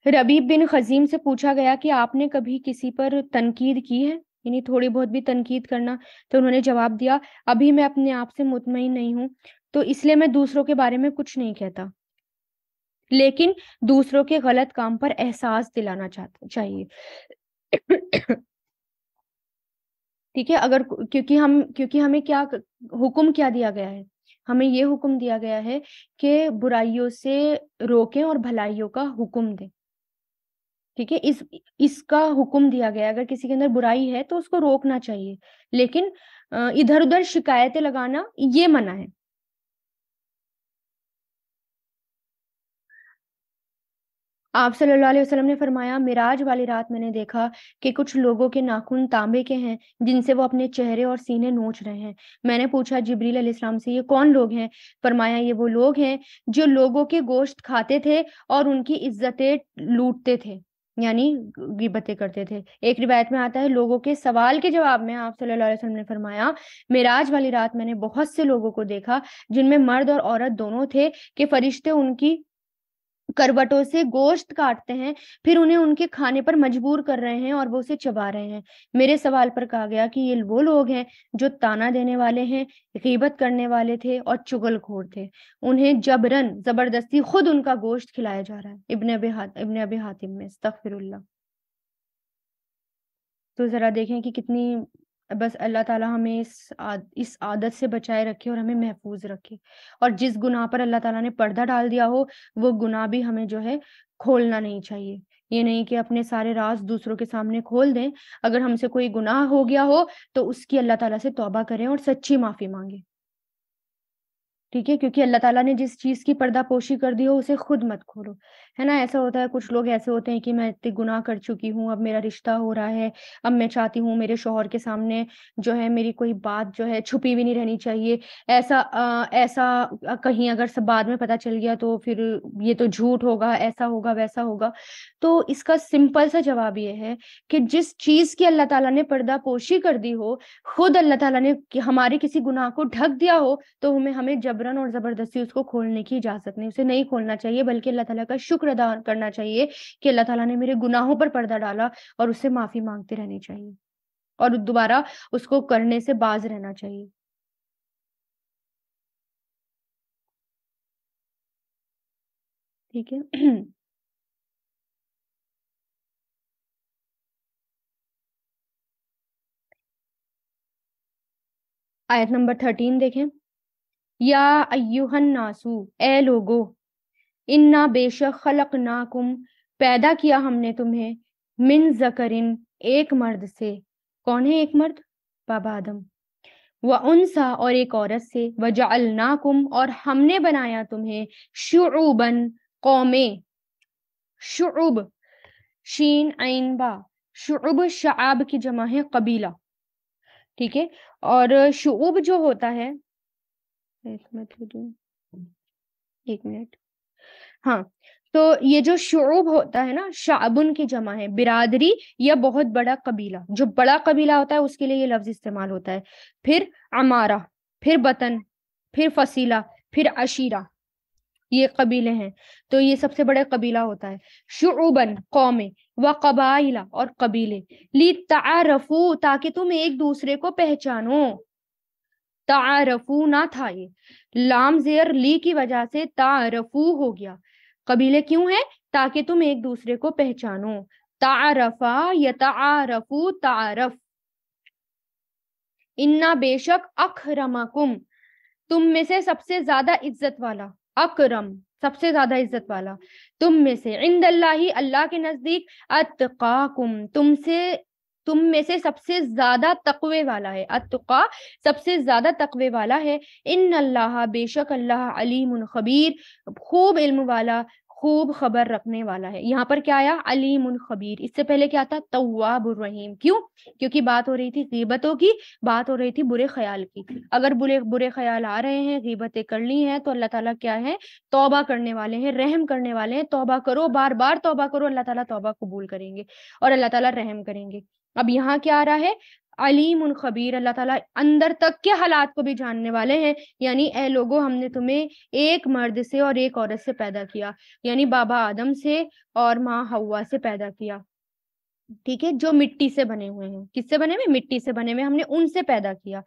रबीब बिन खजीम से पूछा गया कि आपने कभी किसी पर तनकीद की है यानी थोड़ी बहुत भी तनकीद करना तो उन्होंने जवाब दिया अभी मैं अपने आप से मुतमिन नहीं हूँ तो इसलिए मैं दूसरों के बारे में कुछ नहीं कहता लेकिन दूसरों के गलत काम पर एहसास दिलाना चाहिए ठीक है अगर क्योंकि हम क्योंकि हमें क्या हुक्म क्या दिया गया है हमें ये हुक्म दिया गया है कि बुराइयों से रोकें और भलाइयों का हुक्म दें ठीक है इस इसका हुक्म दिया गया अगर किसी के अंदर बुराई है तो उसको रोकना चाहिए लेकिन इधर उधर शिकायतें लगाना ये मना है आप सल्लल्लाहु अलैहि वसल्लम ने फरमाया मिराज वाली रात मैंने देखा कि कुछ लोगों के नाखून तांबे के हैं जिनसे वो अपने चेहरे और सीने नोच रहे हैं मैंने पूछा जिब्रील अलैहिस्सलाम से ये कौन लोग हैं फरमाया ये वो लोग हैं जो लोगों के गोश्त खाते थे और उनकी इज्जतें लूटते थे यानी गिबतें करते थे एक रिवायत में आता है लोगों के सवाल के जवाब में आप सल्लल्लाहु अलैहि वसल्लम ने फरमाया मेराज वाली रात मैंने बहुत से लोगों को देखा जिनमें मर्द और औरत दोनों थे कि फरिश्ते उनकी करवटों से गोश्त काटते हैं फिर उन्हें उनके खाने पर मजबूर कर रहे हैं और वो उसे चबा रहे हैं मेरे सवाल पर कहा गया कि ये वो लोग हैं जो ताना देने वाले हैं गीबत करने वाले थे और चुगलखोर थे उन्हें जबरन जबरदस्ती खुद उनका गोश्त खिलाया जा रहा है इबन अब इबन अब हातिम में तो जरा देखें कि कितनी बस अल्लाह ताला हमें इस आद, इस आदत से बचाए रखे और हमें महफूज रखे और जिस गुनाह पर अल्लाह ताला ने पर्दा डाल दिया हो वो गुनाह भी हमें जो है खोलना नहीं चाहिए ये नहीं कि अपने सारे राज दूसरों के सामने खोल दें अगर हमसे कोई गुनाह हो गया हो तो उसकी अल्लाह ताला से तौबा करें और सच्ची माफी मांगे ठीक है क्योंकि अल्लाह ताला ने जिस चीज की पर्दापोशी कर दी हो उसे खुद मत खोलो है ना ऐसा होता है कुछ लोग ऐसे होते हैं कि मैं इतने गुनाह कर चुकी हूँ अब मेरा रिश्ता हो रहा है अब मैं चाहती हूँ मेरे शोहर के सामने जो है मेरी कोई बात जो है छुपी भी नहीं रहनी चाहिए ऐसा आ, ऐसा कहीं अगर सब बाद में पता चल गया तो फिर ये तो झूठ होगा ऐसा होगा वैसा होगा तो इसका सिंपल सा जवाब ये है कि जिस चीज की अल्लाह तला ने पर्दापोशी कर दी हो खुद अल्लाह तला ने हमारे किसी गुनाह को ढक दिया हो तो हमें हमें जब जबरन और जबरदस्ती उसको खोलने की इजाजत नहीं उसे नहीं खोलना चाहिए बल्कि अल्लाह ताला का शुक्र अदा करना चाहिए कि अल्लाह ताला ने मेरे गुनाहों पर पर्दा डाला और उससे माफी मांगते रहनी चाहिए और दोबारा उसको करने से बाज रहना चाहिए ठीक है आयत नंबर थर्टीन देखें या अयुहन नासू ए लोगो इन्ना बेशक खलक नाकुम पैदा किया हमने तुम्हें मिन जकरिन एक मर्द से कौन है एक मर्द बाबा आदम व उनसा और एक औरत से नाकुम और हमने बनाया तुम्हें शुरूबन कौमे शुरूब शीन आइन बा शुरूब शाब की जमा है कबीला ठीक है और शुब जो होता है इसमें तो एक मिनट हाँ तो ये जो शोब होता है ना शाबुन की जमा है बिरादरी या बहुत बड़ा कबीला जो बड़ा कबीला होता है उसके लिए ये लफ्ज इस्तेमाल होता है फिर अमारा फिर बतन फिर फसीला फिर अशीरा ये कबीले हैं तो ये सबसे बड़ा कबीला होता है शुबन कौमे व कबाइला और कबीले ली तारफू ताकि तुम एक दूसरे को पहचानो तारफू ना था ये लाम जेर ली की वजह से तारफू हो गया कबीले क्यों है ताकि तुम एक दूसरे को पहचानो तारफा या तारफू तारफ इन्ना बेशक अखरमकुम तुम में से सबसे ज्यादा इज्जत वाला अकरम सबसे ज्यादा इज्जत वाला तुम में से इंद अल्लाह अल्लाह के नजदीक अतकाकुम तुमसे तुम में से सबसे ज्यादा तकवे वाला है अतुका सबसे ज्यादा तकवे वाला है इन अल्लाह बेशक अल्लाह अलीम खबीर खूब इल्म वाला खूब खबर रखने वाला है यहाँ पर क्या आया अलीम उन खबीर इससे पहले क्या था तवाब रहीम क्यों क्योंकि बात हो रही थी गीबतों की बात हो रही थी बुरे ख्याल की अगर बुरे बुरे ख्याल आ रहे हैं गीबतें कर ली हैं तो अल्लाह ताला क्या है तौबा करने वाले हैं रहम करने वाले हैं तौबा करो बार बार तौबा करो अल्लाह ताला तौबा कबूल करेंगे और अल्लाह ताला रहम करेंगे अब यहाँ क्या आ रहा है अलीम खबीर अल्लाह ताला अंदर तक के हालात को भी जानने वाले हैं यानी ए लोगो हमने तुम्हें एक मर्द से और एक औरत से पैदा किया यानी बाबा आदम से और माँ हवा से पैदा किया ठीक है जो मिट्टी से बने हुए हैं किससे बने हुए मिट्टी से बने हुए हमने उनसे पैदा किया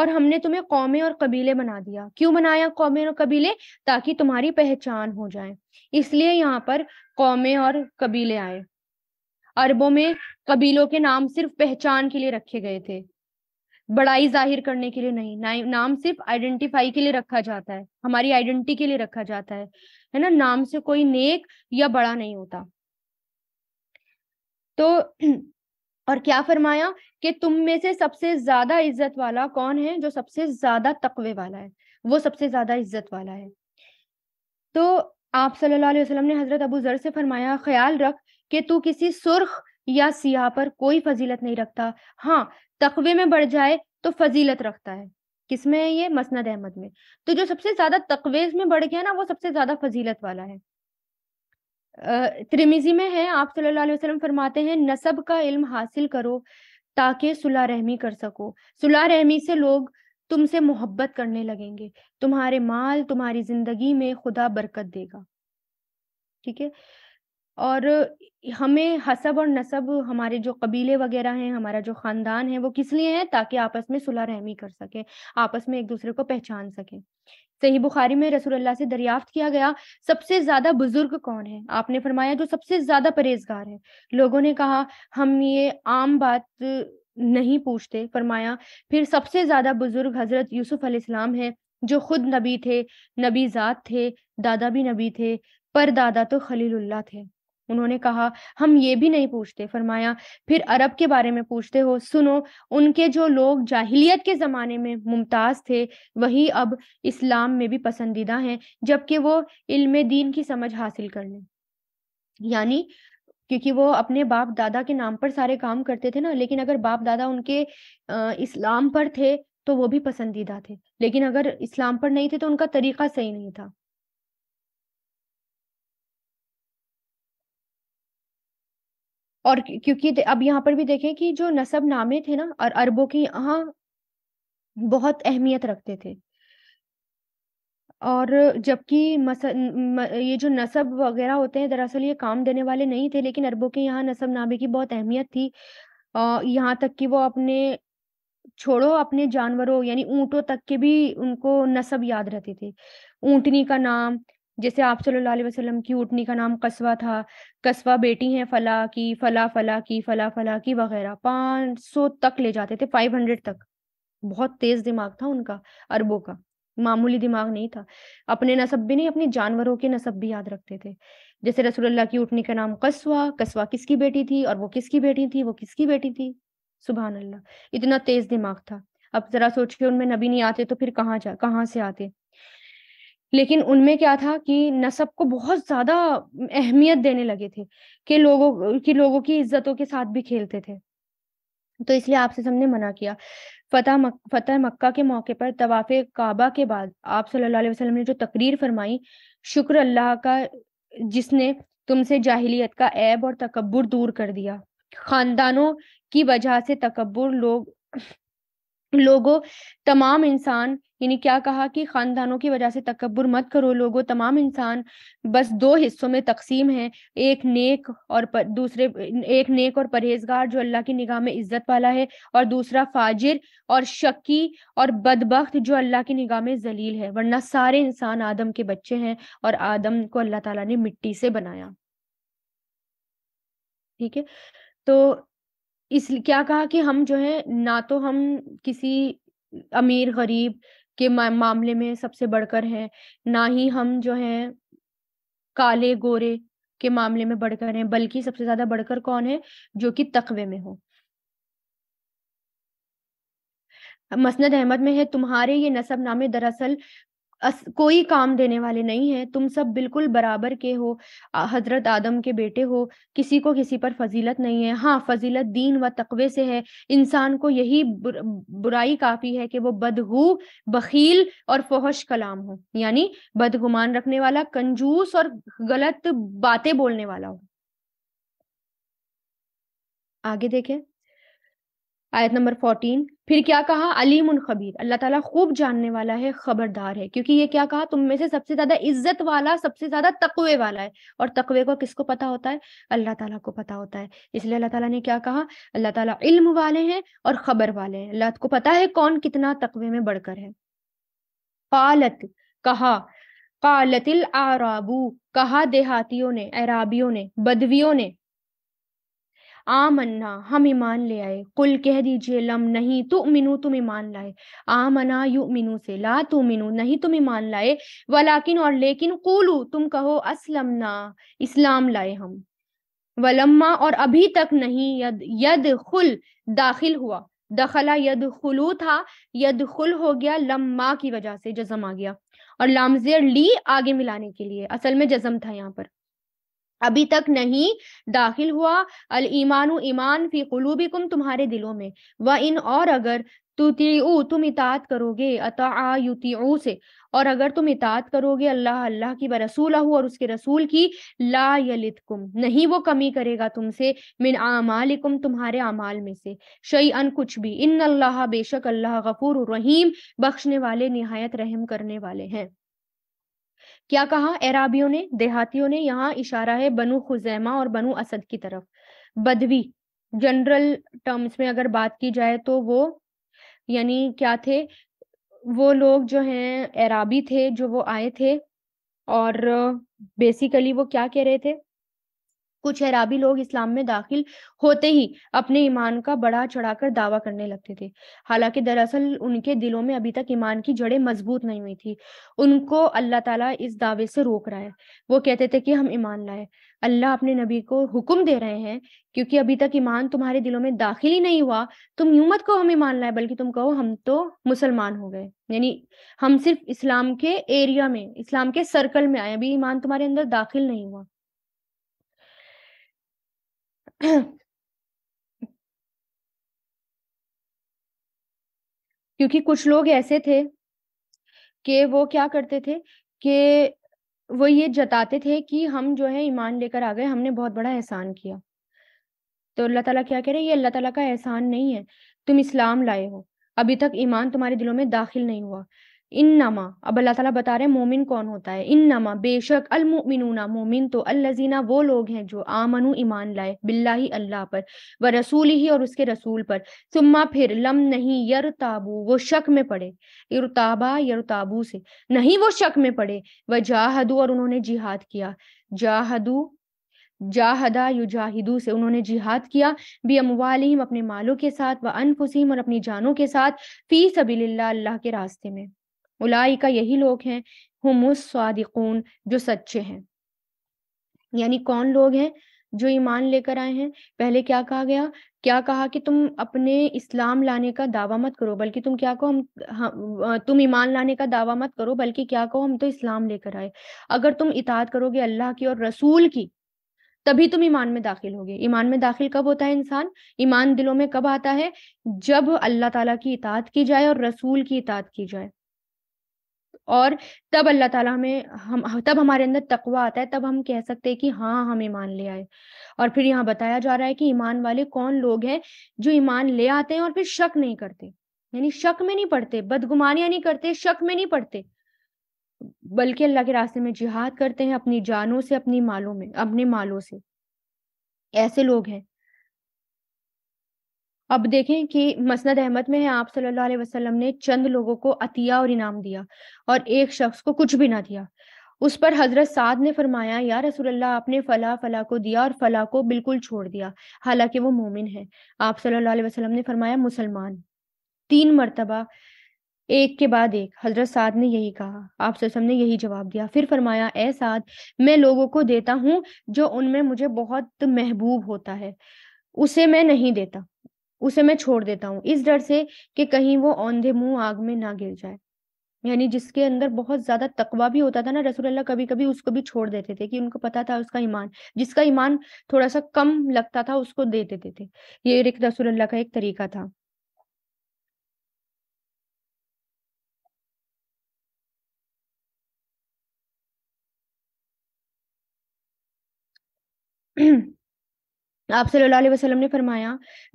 और हमने तुम्हें कौमे और कबीले बना दिया क्यों बनाया कौमे और कबीले ताकि तुम्हारी पहचान हो जाए इसलिए यहाँ पर कौमे और कबीले आए अरबों में कबीलों के नाम सिर्फ पहचान के लिए रखे गए थे बड़ाई जाहिर करने के लिए नहीं नाम सिर्फ आइडेंटिफाई के लिए रखा जाता है हमारी आइडेंटिटी के लिए रखा जाता है है ना नाम से कोई नेक या बड़ा नहीं होता तो और क्या फरमाया कि तुम में से सबसे ज्यादा इज्जत वाला कौन है जो सबसे ज्यादा तकवे वाला है वो सबसे ज्यादा इज्जत वाला है तो आप सल्लल्लाहु अलैहि वसल्लम ने हजरत अबू जर से फरमाया ख्याल रख कि तू किसी सुर्ख या सियाह पर कोई फजीलत नहीं रखता हाँ तकवे में बढ़ जाए तो फजीलत रखता है किसमें है ये मसनद अहमद में तो जो सबसे ज्यादा तकवे में बढ़ गया ना वो सबसे ज्यादा फजीलत वाला है त्रिमिजी में है आप सल्लल्लाहु अलैहि वसल्लम फरमाते हैं नसब का इल्म हासिल करो ताकि सुलह रहमी कर सको सुलह रहमी से लोग तुमसे मोहब्बत करने लगेंगे तुम्हारे माल तुम्हारी जिंदगी में खुदा बरकत देगा ठीक है और हमें हसब और नसब हमारे जो कबीले वगैरह हैं हमारा जो खानदान है वो किस लिए है ताकि आपस में सुलह रहमी कर सके आपस में एक दूसरे को पहचान सके सही बुखारी में अल्लाह से दरियाफ्त किया गया सबसे ज्यादा बुजुर्ग कौन है आपने फरमाया जो सबसे ज्यादा परहेजगार है लोगों ने कहा हम ये आम बात नहीं पूछते फरमाया फिर सबसे ज्यादा बुजुर्ग हजरत यूसुफ अलैहिस्सलाम है जो खुद नबी थे नबी जात थे दादा भी नबी थे पर दादा तो खलीलुल्लाह थे उन्होंने कहा हम ये भी नहीं पूछते फरमाया फिर अरब के बारे में पूछते हो सुनो उनके जो लोग जाहिलियत के ज़माने में मुमताज़ थे वही अब इस्लाम में भी पसंदीदा हैं जबकि वो इल्म दीन की समझ हासिल कर लें यानी क्योंकि वो अपने बाप दादा के नाम पर सारे काम करते थे ना लेकिन अगर बाप दादा उनके इस्लाम पर थे तो वो भी पसंदीदा थे लेकिन अगर इस्लाम पर नहीं थे तो उनका तरीका सही नहीं था और क्योंकि अब यहाँ पर भी देखें कि जो नसब नामे थे ना और अरबों के यहाँ बहुत अहमियत रखते थे और जबकि मस म, ये जो नसब वगैरह होते हैं दरअसल ये काम देने वाले नहीं थे लेकिन अरबों के यहाँ नसब नामे की बहुत अहमियत थी अः यहाँ तक कि वो अपने छोड़ो अपने जानवरों यानी ऊंटों तक के भी उनको नसब याद रहती थी ऊंटनी का नाम जैसे आप सल्लल्लाहु अलैहि वसल्लम की उठनी का नाम कस्वा था कस्वा बेटी है फला की फला फला की फला फला की वगैरह पाँच सौ तक ले जाते थे फाइव हंड्रेड तक बहुत तेज दिमाग था उनका अरबों का मामूली दिमाग नहीं था अपने नसब भी नहीं अपने जानवरों के नसब भी याद रखते थे जैसे रसूलुल्लाह की उठनी का नाम कस्वा कस्वा किसकी बेटी थी और वो किसकी बेटी थी वो किसकी बेटी थी सुबह अल्लाह इतना तेज दिमाग था अब जरा सोचिए उनमें नबी नहीं आते तो फिर कहाँ जा कहाँ से आते लेकिन उनमें क्या था कि नस्ब को बहुत ज्यादा अहमियत देने लगे थे कि लोगों कि लोगों की इज्जतों के साथ भी खेलते थे तो इसलिए आपसे सबने मना किया फतेह मक, फतेह मक्का के मौके पर तवाफ़ काबा के बाद आप सल्लल्लाहु अलैहि वसल्लम ने जो तकरीर फरमाई शुक्र अल्लाह का जिसने तुमसे जाहिलियत का ऐब और तकबर दूर कर दिया खानदानों की वजह से तकबर लोग लोगों तमाम इंसान यानी क्या कहा कि खानदानों की वजह से तकबर मत करो लोगों तमाम इंसान बस दो हिस्सों में तकसीम है एक नेक और पर, दूसरे एक नेक और परहेजगार जो अल्लाह की निगाह में इज्जत वाला है और दूसरा फाजिर और शक्की और बदबخت जो अल्लाह की निगाह में जलील है वरना सारे इंसान आदम के बच्चे हैं और आदम को अल्लाह तला ने मिट्टी से बनाया ठीक है तो इसलिए क्या कहा कि हम जो है ना तो हम किसी अमीर गरीब के मामले में सबसे बढ़कर हैं ना ही हम जो है काले गोरे के मामले में बढ़कर हैं बल्कि सबसे ज्यादा बढ़कर कौन है जो कि तकवे में हो मसनद अहमद में है तुम्हारे ये नसब नामे दरअसल अस, कोई काम देने वाले नहीं है तुम सब बिल्कुल बराबर के हो हजरत आदम के बेटे हो किसी को किसी पर फजीलत नहीं है हाँ फजीलत दीन व तकवे से है इंसान को यही बुर, बुराई काफी है कि वो बदहू बखील और फोहश कलाम हो यानी बदगुमान रखने वाला कंजूस और गलत बातें बोलने वाला हो आगे देखें आयत नंबर फोर्टीन फिर क्या कहा अलीम उन खबीर अल्लाह ताला खूब जानने वाला है खबरदार है क्योंकि ये क्या कहा तुम में से सबसे ज्यादा इज्जत वाला सबसे ज्यादा तकवे वाला है और तकवे को किसको पता होता है अल्लाह ताला को पता होता है इसलिए अल्लाह ताला ने क्या कहा अल्लाह ताला इल्म वाले हैं और खबर वाले हैं अल्लाह को पता है कौन कितना तकवे में बढ़कर है कालत कहा कालतिल आराबू कहा देहातियों ने अराबियों ने बदवियों ने आमन्ना हम ईमान ले आए कुल कह दीजिए लम नहीं तो मिनू तुम ईमान लाए आमना यू मिनू से ला तो मिनू नहीं तुम ईमान लाए वलाकिन और लेकिन कुलू तुम कहो ना इस्लाम लाए हम वलम्मा और अभी तक नहीं यद यद खुल दाखिल हुआ दखला यद खुलू था यद खुल हो गया लम्मा की वजह से जजम आ गया और लामजेर ली आगे मिलाने के लिए असल में जजम था यहाँ पर अभी तक नहीं दाखिल हुआ अल ईमान ईमान फी कुम तुम्हारे दिलों में व इन और अगर तुतीउ तुम इतात करोगे अता युतीउ से और अगर तुम इतात करोगे अल्लाह अल्लाह की बरसूल रसूल और उसके रसूल की ला यलित नहीं वो कमी करेगा तुमसे मिन आमालिकुम तुम्हारे अमाल में से शई अन कुछ भी इन अल्लाह बेशक अल्लाह गफूर रहीम बख्शने वाले नहायत रहम करने वाले हैं क्या कहा एराबियों ने देहातियों ने यहाँ इशारा है बनु खुजैमा और बनु असद की तरफ बदवी जनरल टर्म्स में अगर बात की जाए तो वो यानी क्या थे वो लोग जो हैं एराबी थे जो वो आए थे और बेसिकली वो क्या कह रहे थे कुछ अराबी लोग इस्लाम में दाखिल होते ही अपने ईमान का बड़ा चढ़ाकर दावा करने लगते थे हालांकि दरअसल उनके दिलों में अभी तक ईमान की जड़ें मजबूत नहीं हुई थी उनको अल्लाह ताला इस दावे से रोक रहा है वो कहते थे कि हम ईमान लाए अल्लाह अपने नबी को हुक्म दे रहे हैं क्योंकि अभी तक ईमान तुम्हारे दिलों में दाखिल ही नहीं हुआ तुम यूं मत कहो हम ईमान लाए बल्कि तुम कहो हम तो मुसलमान हो गए यानी हम सिर्फ इस्लाम के एरिया में इस्लाम के सर्कल में आए अभी ईमान तुम्हारे अंदर दाखिल नहीं हुआ क्योंकि कुछ लोग ऐसे थे कि वो क्या करते थे कि वो ये जताते थे कि हम जो है ईमान लेकर आ गए हमने बहुत बड़ा एहसान किया तो अल्लाह ताला क्या कह रहे हैं ये अल्लाह ताला का एहसान नहीं है तुम इस्लाम लाए हो अभी तक ईमान तुम्हारे दिलों में दाखिल नहीं हुआ इन नमा अब अल्लाह ताला बता रहे हैं मोमिन कौन होता है इन नमा बेशक अलमोमिनूना मोमिन तो अल्लाजीना वो लोग हैं जो आमनु ईमान लाए बिल्ला अल्लाह पर व रसूल ही और उसके रसूल पर सुम्मा फिर लम नहीं यर ताबू वो शक में पड़े इरताबा ताबू से नहीं वो शक में पड़े व जाहदू और उन्होंने जिहाद किया जाहदू जाहदा युजाहिदू से उन्होंने जिहाद किया भी अमवालिम अपने मालों के साथ व अनफुसीम और अपनी जानों के साथ फी सबील अल्लाह के रास्ते में उलाई का यही लोग हैं हमुस स्वादिकून जो सच्चे हैं यानी कौन लोग हैं जो ईमान लेकर आए हैं पहले क्या कहा गया क्या कहा कि तुम अपने इस्लाम लाने का दावा मत करो बल्कि तुम क्या कहो हम, तुम ईमान लाने का दावा मत करो बल्कि क्या कहो हम तो इस्लाम लेकर आए अगर तुम इतात करोगे अल्लाह की और रसूल की तभी तुम ईमान में दाखिल होगे ईमान में दाखिल कब होता है इंसान ईमान दिलों में कब आता है जब अल्लाह ताला की इतात की जाए और रसूल की इतात की जाए और तब अल्लाह ताला हमें हम तब हमारे अंदर तकवा आता है तब हम कह सकते हैं कि हाँ हम ईमान ले आए और फिर यहाँ बताया जा रहा है कि ईमान वाले कौन लोग हैं जो ईमान ले आते हैं और फिर शक नहीं करते यानी शक में नहीं पड़ते बदगुमानियां नहीं करते शक में नहीं पड़ते बल्कि अल्लाह के रास्ते में जिहाद करते हैं अपनी जानों से अपनी मालों में अपने मालों से ऐसे लोग हैं अब देखें कि मसनद अहमद में है आप सल्लल्लाहु अलैहि वसल्लम ने चंद लोगों को अतिया और इनाम दिया और एक शख्स को कुछ भी ना दिया उस पर हजरत साद ने फरमाया या रसूलल्लाह आपने फला फला को दिया और फला को बिल्कुल छोड़ दिया हालांकि वो मोमिन है आप सल्लल्लाहु अलैहि वसल्लम ने फरमाया मुसलमान तीन मरतबा एक के बाद एक हजरत साद ने यही कहा आप सब ने यही जवाब दिया फिर फरमाया ए साद मैं लोगों को देता हूँ जो उनमें मुझे बहुत महबूब होता है उसे मैं नहीं देता उसे मैं छोड़ देता हूँ इस डर से कि कहीं वो औंधे मुंह आग में ना गिर जाए यानी जिसके अंदर बहुत ज्यादा तकवा भी होता था ना अल्लाह कभी कभी उसको भी छोड़ देते थे कि उनको पता था उसका ईमान जिसका ईमान थोड़ा सा कम लगता था उसको दे देते थे ये एक अल्लाह का एक तरीका था आप सल्लल्लाहु अलैहि वसल्लम ने फरमाया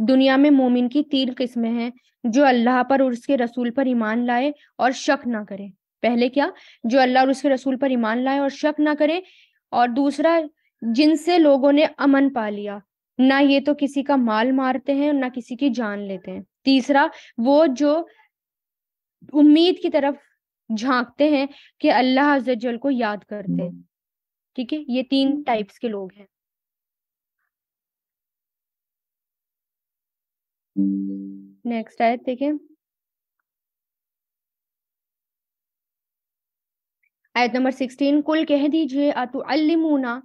दुनिया में मोमिन की तीन किस्में हैं जो अल्लाह पर और उसके रसूल पर ईमान लाए और शक ना करे पहले क्या जो अल्लाह और उसके रसूल पर ईमान लाए और शक ना करे और दूसरा जिनसे लोगों ने अमन पा लिया ना ये तो किसी का माल मारते हैं ना किसी की जान लेते हैं तीसरा वो जो उम्मीद की तरफ झांकते हैं कि अल्लाह अजल को याद करते हैं हम्म। ठीक है ये तीन टाइप्स हम्म। के लोग हैं नेक्स्ट आयत देखें आयत नंबर सिक्सटीन कुल कह दीजिए अतुअल्लिमूना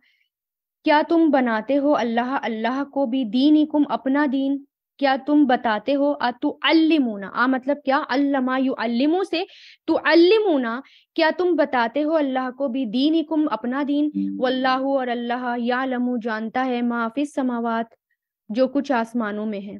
क्या तुम बनाते हो अल्लाह अल्लाह को भी दीन कुम अपना दीन क्या तुम बताते हो अतु अलिमूना आ मतलब क्या अल्लमा यू अलिमू से तु अलिमूना क्या तुम बताते हो अल्लाह को भी दीन ही कुम अपना दीन वल्लाहु और अल्लाह या लमू जानता है माफिस समावात जो कुछ आसमानों में है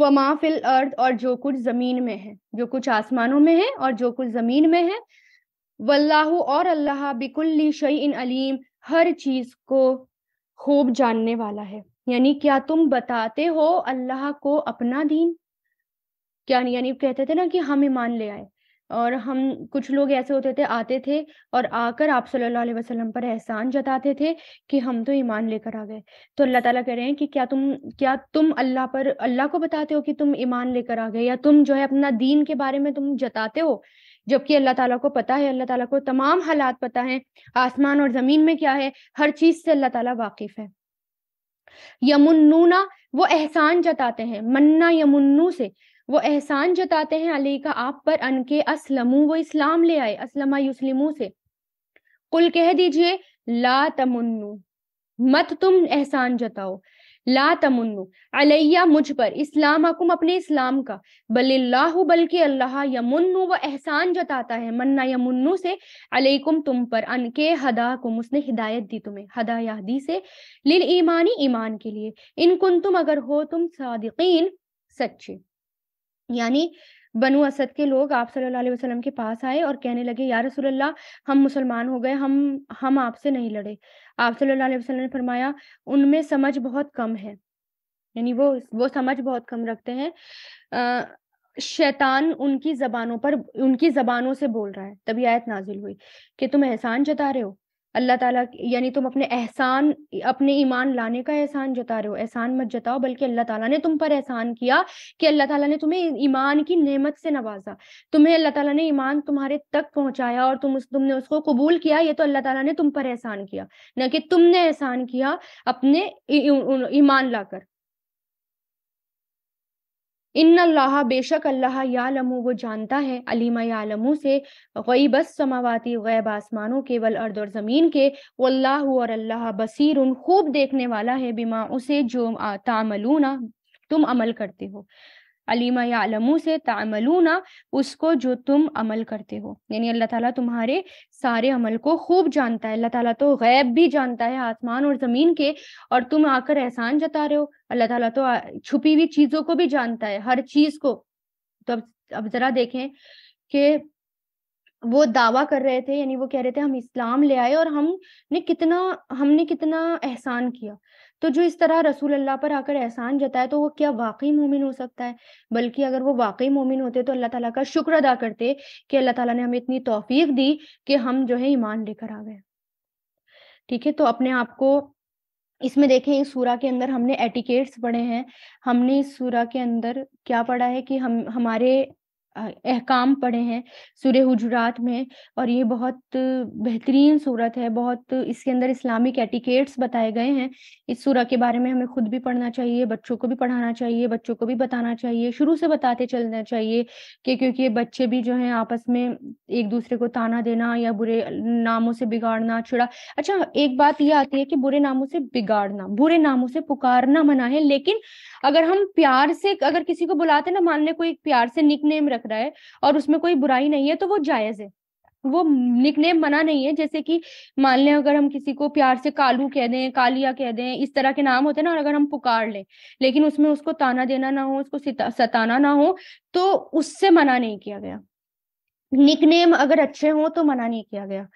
वमा फिल अर्थ और जो कुछ जमीन में है जो कुछ आसमानों में है और जो कुछ जमीन में है वल्लाहु और अल्लाह बिकुल्ली शई इन अलीम हर चीज को खूब जानने वाला है यानी क्या तुम बताते हो अल्लाह को अपना दीन क्या यानी कहते थे ना कि हम ईमान ले आए और हम कुछ लोग ऐसे होते थे आते थे और आकर आप सल्लल्लाहु अलैहि वसल्लम पर एहसान जताते थे कि हम तो ईमान लेकर आ गए तो अल्लाह ताला कह रहे हैं कि क्या तुम क्या तुम अल्लाह पर अल्लाह को बताते हो कि तुम ईमान लेकर आ गए या तुम जो है अपना दीन के बारे में तुम जताते हो जबकि अल्लाह ताला को पता है अल्लाह ताला को तमाम हालात पता है आसमान और जमीन में क्या है हर चीज से अल्लाह ताला वाकिफ है यमुन्नूना वो एहसान जताते हैं मन्ना यमुन्नू से वो एहसान जताते हैं अली का आप पर अन के असलमू वो इस्लाम ले आए असलमा युसलिमू से कुल कह दीजिए ला तमन्नु मत तुम एहसान जताओ ला तमन्नु अलैया मुझ पर इस्लाम अकुम अपने इस्लाम का बल्लाह बल्कि अल्लाह यमुन्नु वो एहसान जताता है मन्ना यमुन्नु से अलैकुम तुम पर अनके हदा कुम उसने हिदायत दी तुम्हें हदा यादी से लिल ईमानी ईमान के लिए इन कुन तुम अगर हो तुम सादिकीन सच्चे यानी बनु असद के लोग आप सल्लल्लाहु अलैहि वसल्लम के पास आए और कहने लगे या रसूलल्लाह हम मुसलमान हो गए हम हम आपसे नहीं लड़े आप सल्लल्लाहु अलैहि वसल्लम ने फरमाया उनमें समझ बहुत कम है यानी वो वो समझ बहुत कम रखते हैं आ, शैतान उनकी जबानों पर उनकी जबानों से बोल रहा है तभी आयत नाजिल हुई कि तुम एहसान जता रहे हो अल्लाह ताला यानी तुम अपने एहसान अपने ईमान लाने का एहसान जता रहे हो एहसान मत जताओ बल्कि अल्लाह ताला ने तुम पर एहसान किया कि अल्लाह ताला ने तुम्हें ईमान की नेमत से नवाजा तुम्हें अल्लाह ताला ने ईमान तुम्हारे तक पहुंचाया और तुम उस, तुमने उसको कबूल किया ये तो अल्लाह ताला ने तुम पर एहसान किया न कि तुमने एहसान किया अपने ईमान लाकर इन अल्लाह बेशक अल्लाह यालमु वो जानता है अलीमा यालमु से गई बस समावाती गैब आसमानों के अर्द और ज़मीन के वल्लाह और अल्लाह बसीर उन खूब देखने वाला है बिमा उसे जो तामलूना तुम अमल करते हो अलीमा या अलमू से तामलूना उसको जो तुम अमल करते हो यानी अल्लाह ताला तुम्हारे सारे अमल को खूब जानता है अल्लाह ताला तो गैब भी जानता है आसमान और ज़मीन के और तुम आकर एहसान जता रहे हो अल्लाह ताला तो छुपी हुई चीज़ों को भी जानता है हर चीज़ को तो अब अब ज़रा देखें कि वो दावा कर रहे थे यानी वो कह रहे थे हम इस्लाम ले आए और हमने कितना हमने कितना एहसान किया तो जो इस तरह रसूल अल्लाह पर आकर एहसान है तो वो क्या वाकई मोमिन हो सकता है बल्कि अगर वो वाकई मोमिन होते तो अल्लाह ताला का शुक्र अदा करते कि अल्लाह ताला ने हमें इतनी तोफीक दी कि हम जो है ईमान लेकर आ गए ठीक है तो अपने आप को इसमें देखें इस सूरा के अंदर हमने एटिकेट्स पढ़े हैं हमने इस सूरा के अंदर क्या पढ़ा है कि हम हमारे अहकाम पढ़े हैं सूर्य हजरात में और ये बहुत बेहतरीन सूरत है बहुत इसके अंदर इस्लामिक एटिकेट्स बताए गए हैं इस सूरह के बारे में हमें खुद भी पढ़ना चाहिए बच्चों को भी पढ़ाना चाहिए बच्चों को भी बताना चाहिए शुरू से बताते चलना चाहिए कि क्योंकि ये बच्चे भी जो हैं आपस में एक दूसरे को ताना देना या बुरे नामों से बिगाड़ना छिड़ा अच्छा एक बात ये आती है कि बुरे नामों से बिगाड़ना बुरे नामों से पुकारना मना है लेकिन अगर हम प्यार से अगर किसी को बुलाते ना मान ले कोई प्यार से निक नेम रख रहा है और उसमें कोई बुराई नहीं है तो वो जायज है वो निक नेम मना नहीं है जैसे कि मान लें अगर हम किसी को प्यार से कालू कह दें कालिया कह दें इस तरह के नाम होते हैं ना और अगर हम पुकार लें लेकिन उसमें उसको ताना देना ना हो उसको सताना ना हो तो उससे मना नहीं किया गया निक नेम अगर अच्छे हों तो मना नहीं किया गया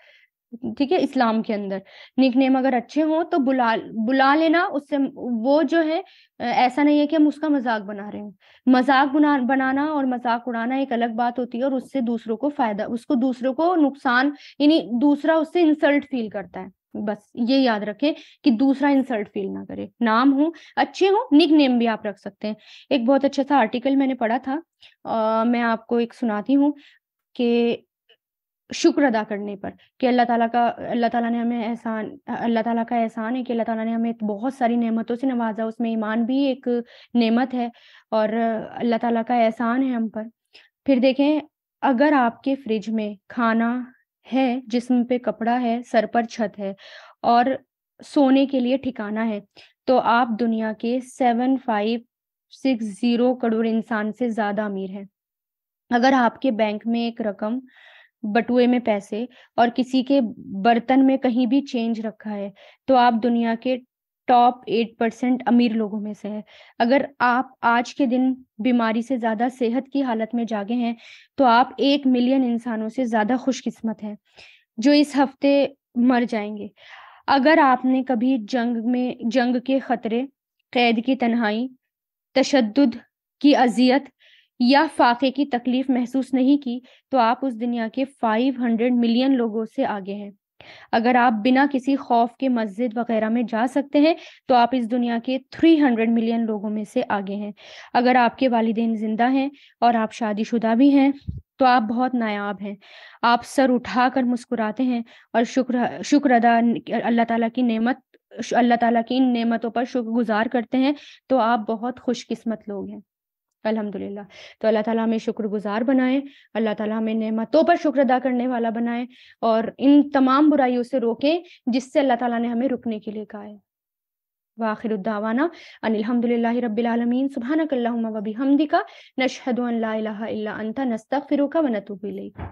ठीक है इस्लाम के अंदर निक नेम अगर अच्छे हों तो बुला बुला लेना उससे वो जो है ऐसा नहीं है कि हम उसका मजाक बना रहे हैं मजाक बना बनाना और मजाक उड़ाना एक अलग बात होती है और उससे दूसरों को फायदा उसको दूसरों को नुकसान यानी दूसरा उससे इंसल्ट फील करता है बस ये याद रखें कि दूसरा इंसल्ट फील ना करे नाम हो अच्छे हो निक नेम भी आप रख सकते हैं एक बहुत अच्छा सा आर्टिकल मैंने पढ़ा था आ, मैं आपको एक सुनाती हूँ कि शुक्र अदा करने पर कि अल्लाह ताला का अल्लाह ताला ने हमें एहसान अल्लाह ताला का एहसान है कि अल्लाह ताला ने हमें बहुत सारी नेमतों से नवाजा उसमें ईमान भी एक नेमत है और अल्लाह ताला का एहसान है हम पर फिर देखें अगर आपके फ्रिज में खाना है जिसम पे कपड़ा है सर पर छत है और सोने के लिए ठिकाना है तो आप दुनिया के seven five six zero crore इंसान से ज्यादा अमीर है अगर आपके बैंक में एक रकम बटुए में पैसे और किसी के बर्तन में कहीं भी चेंज रखा है तो आप दुनिया के टॉप एट परसेंट अमीर लोगों में से है अगर आप आज के दिन बीमारी से ज्यादा सेहत की हालत में जागे हैं तो आप एक मिलियन इंसानों से ज्यादा खुशकिस्मत हैं जो इस हफ्ते मर जाएंगे अगर आपने कभी जंग में जंग के खतरे कैद की तन्हाई तशद की अजियत या फाके की तकलीफ महसूस नहीं की तो आप उस दुनिया के 500 मिलियन लोगों से आगे हैं अगर आप बिना किसी खौफ के मस्जिद वगैरह में जा सकते हैं तो आप इस दुनिया के 300 मिलियन लोगों में से आगे हैं अगर आपके वालदे जिंदा हैं और आप शादीशुदा भी हैं तो आप बहुत नायाब हैं आप सर उठा कर मुस्कुराते हैं और शुक्र शुक्र अदा अल्लाह ताला की नेमत अल्लाह ताला की इन नेमतों पर गुजार करते हैं तो आप बहुत खुशकिस्मत लोग हैं अल्हम्दुलिल्लाह तो अल्लाह ताला हमें शुक्रगुजार बनाए अल्लाह ताला हमें नेमतों पर शुक्र अदा करने वाला बनाए और इन तमाम बुराइयों से रोकें जिससे अल्लाह ताला ने हमें रुकने के लिए कहा है वाखिर वाखिरुद्दावाना अनिलहमदिल्ला रबीआलमीन सुबहानकल्ला वबी हमदिका नशहद अल्ला अंता नस्तफ़िर का वनतुबिल्ला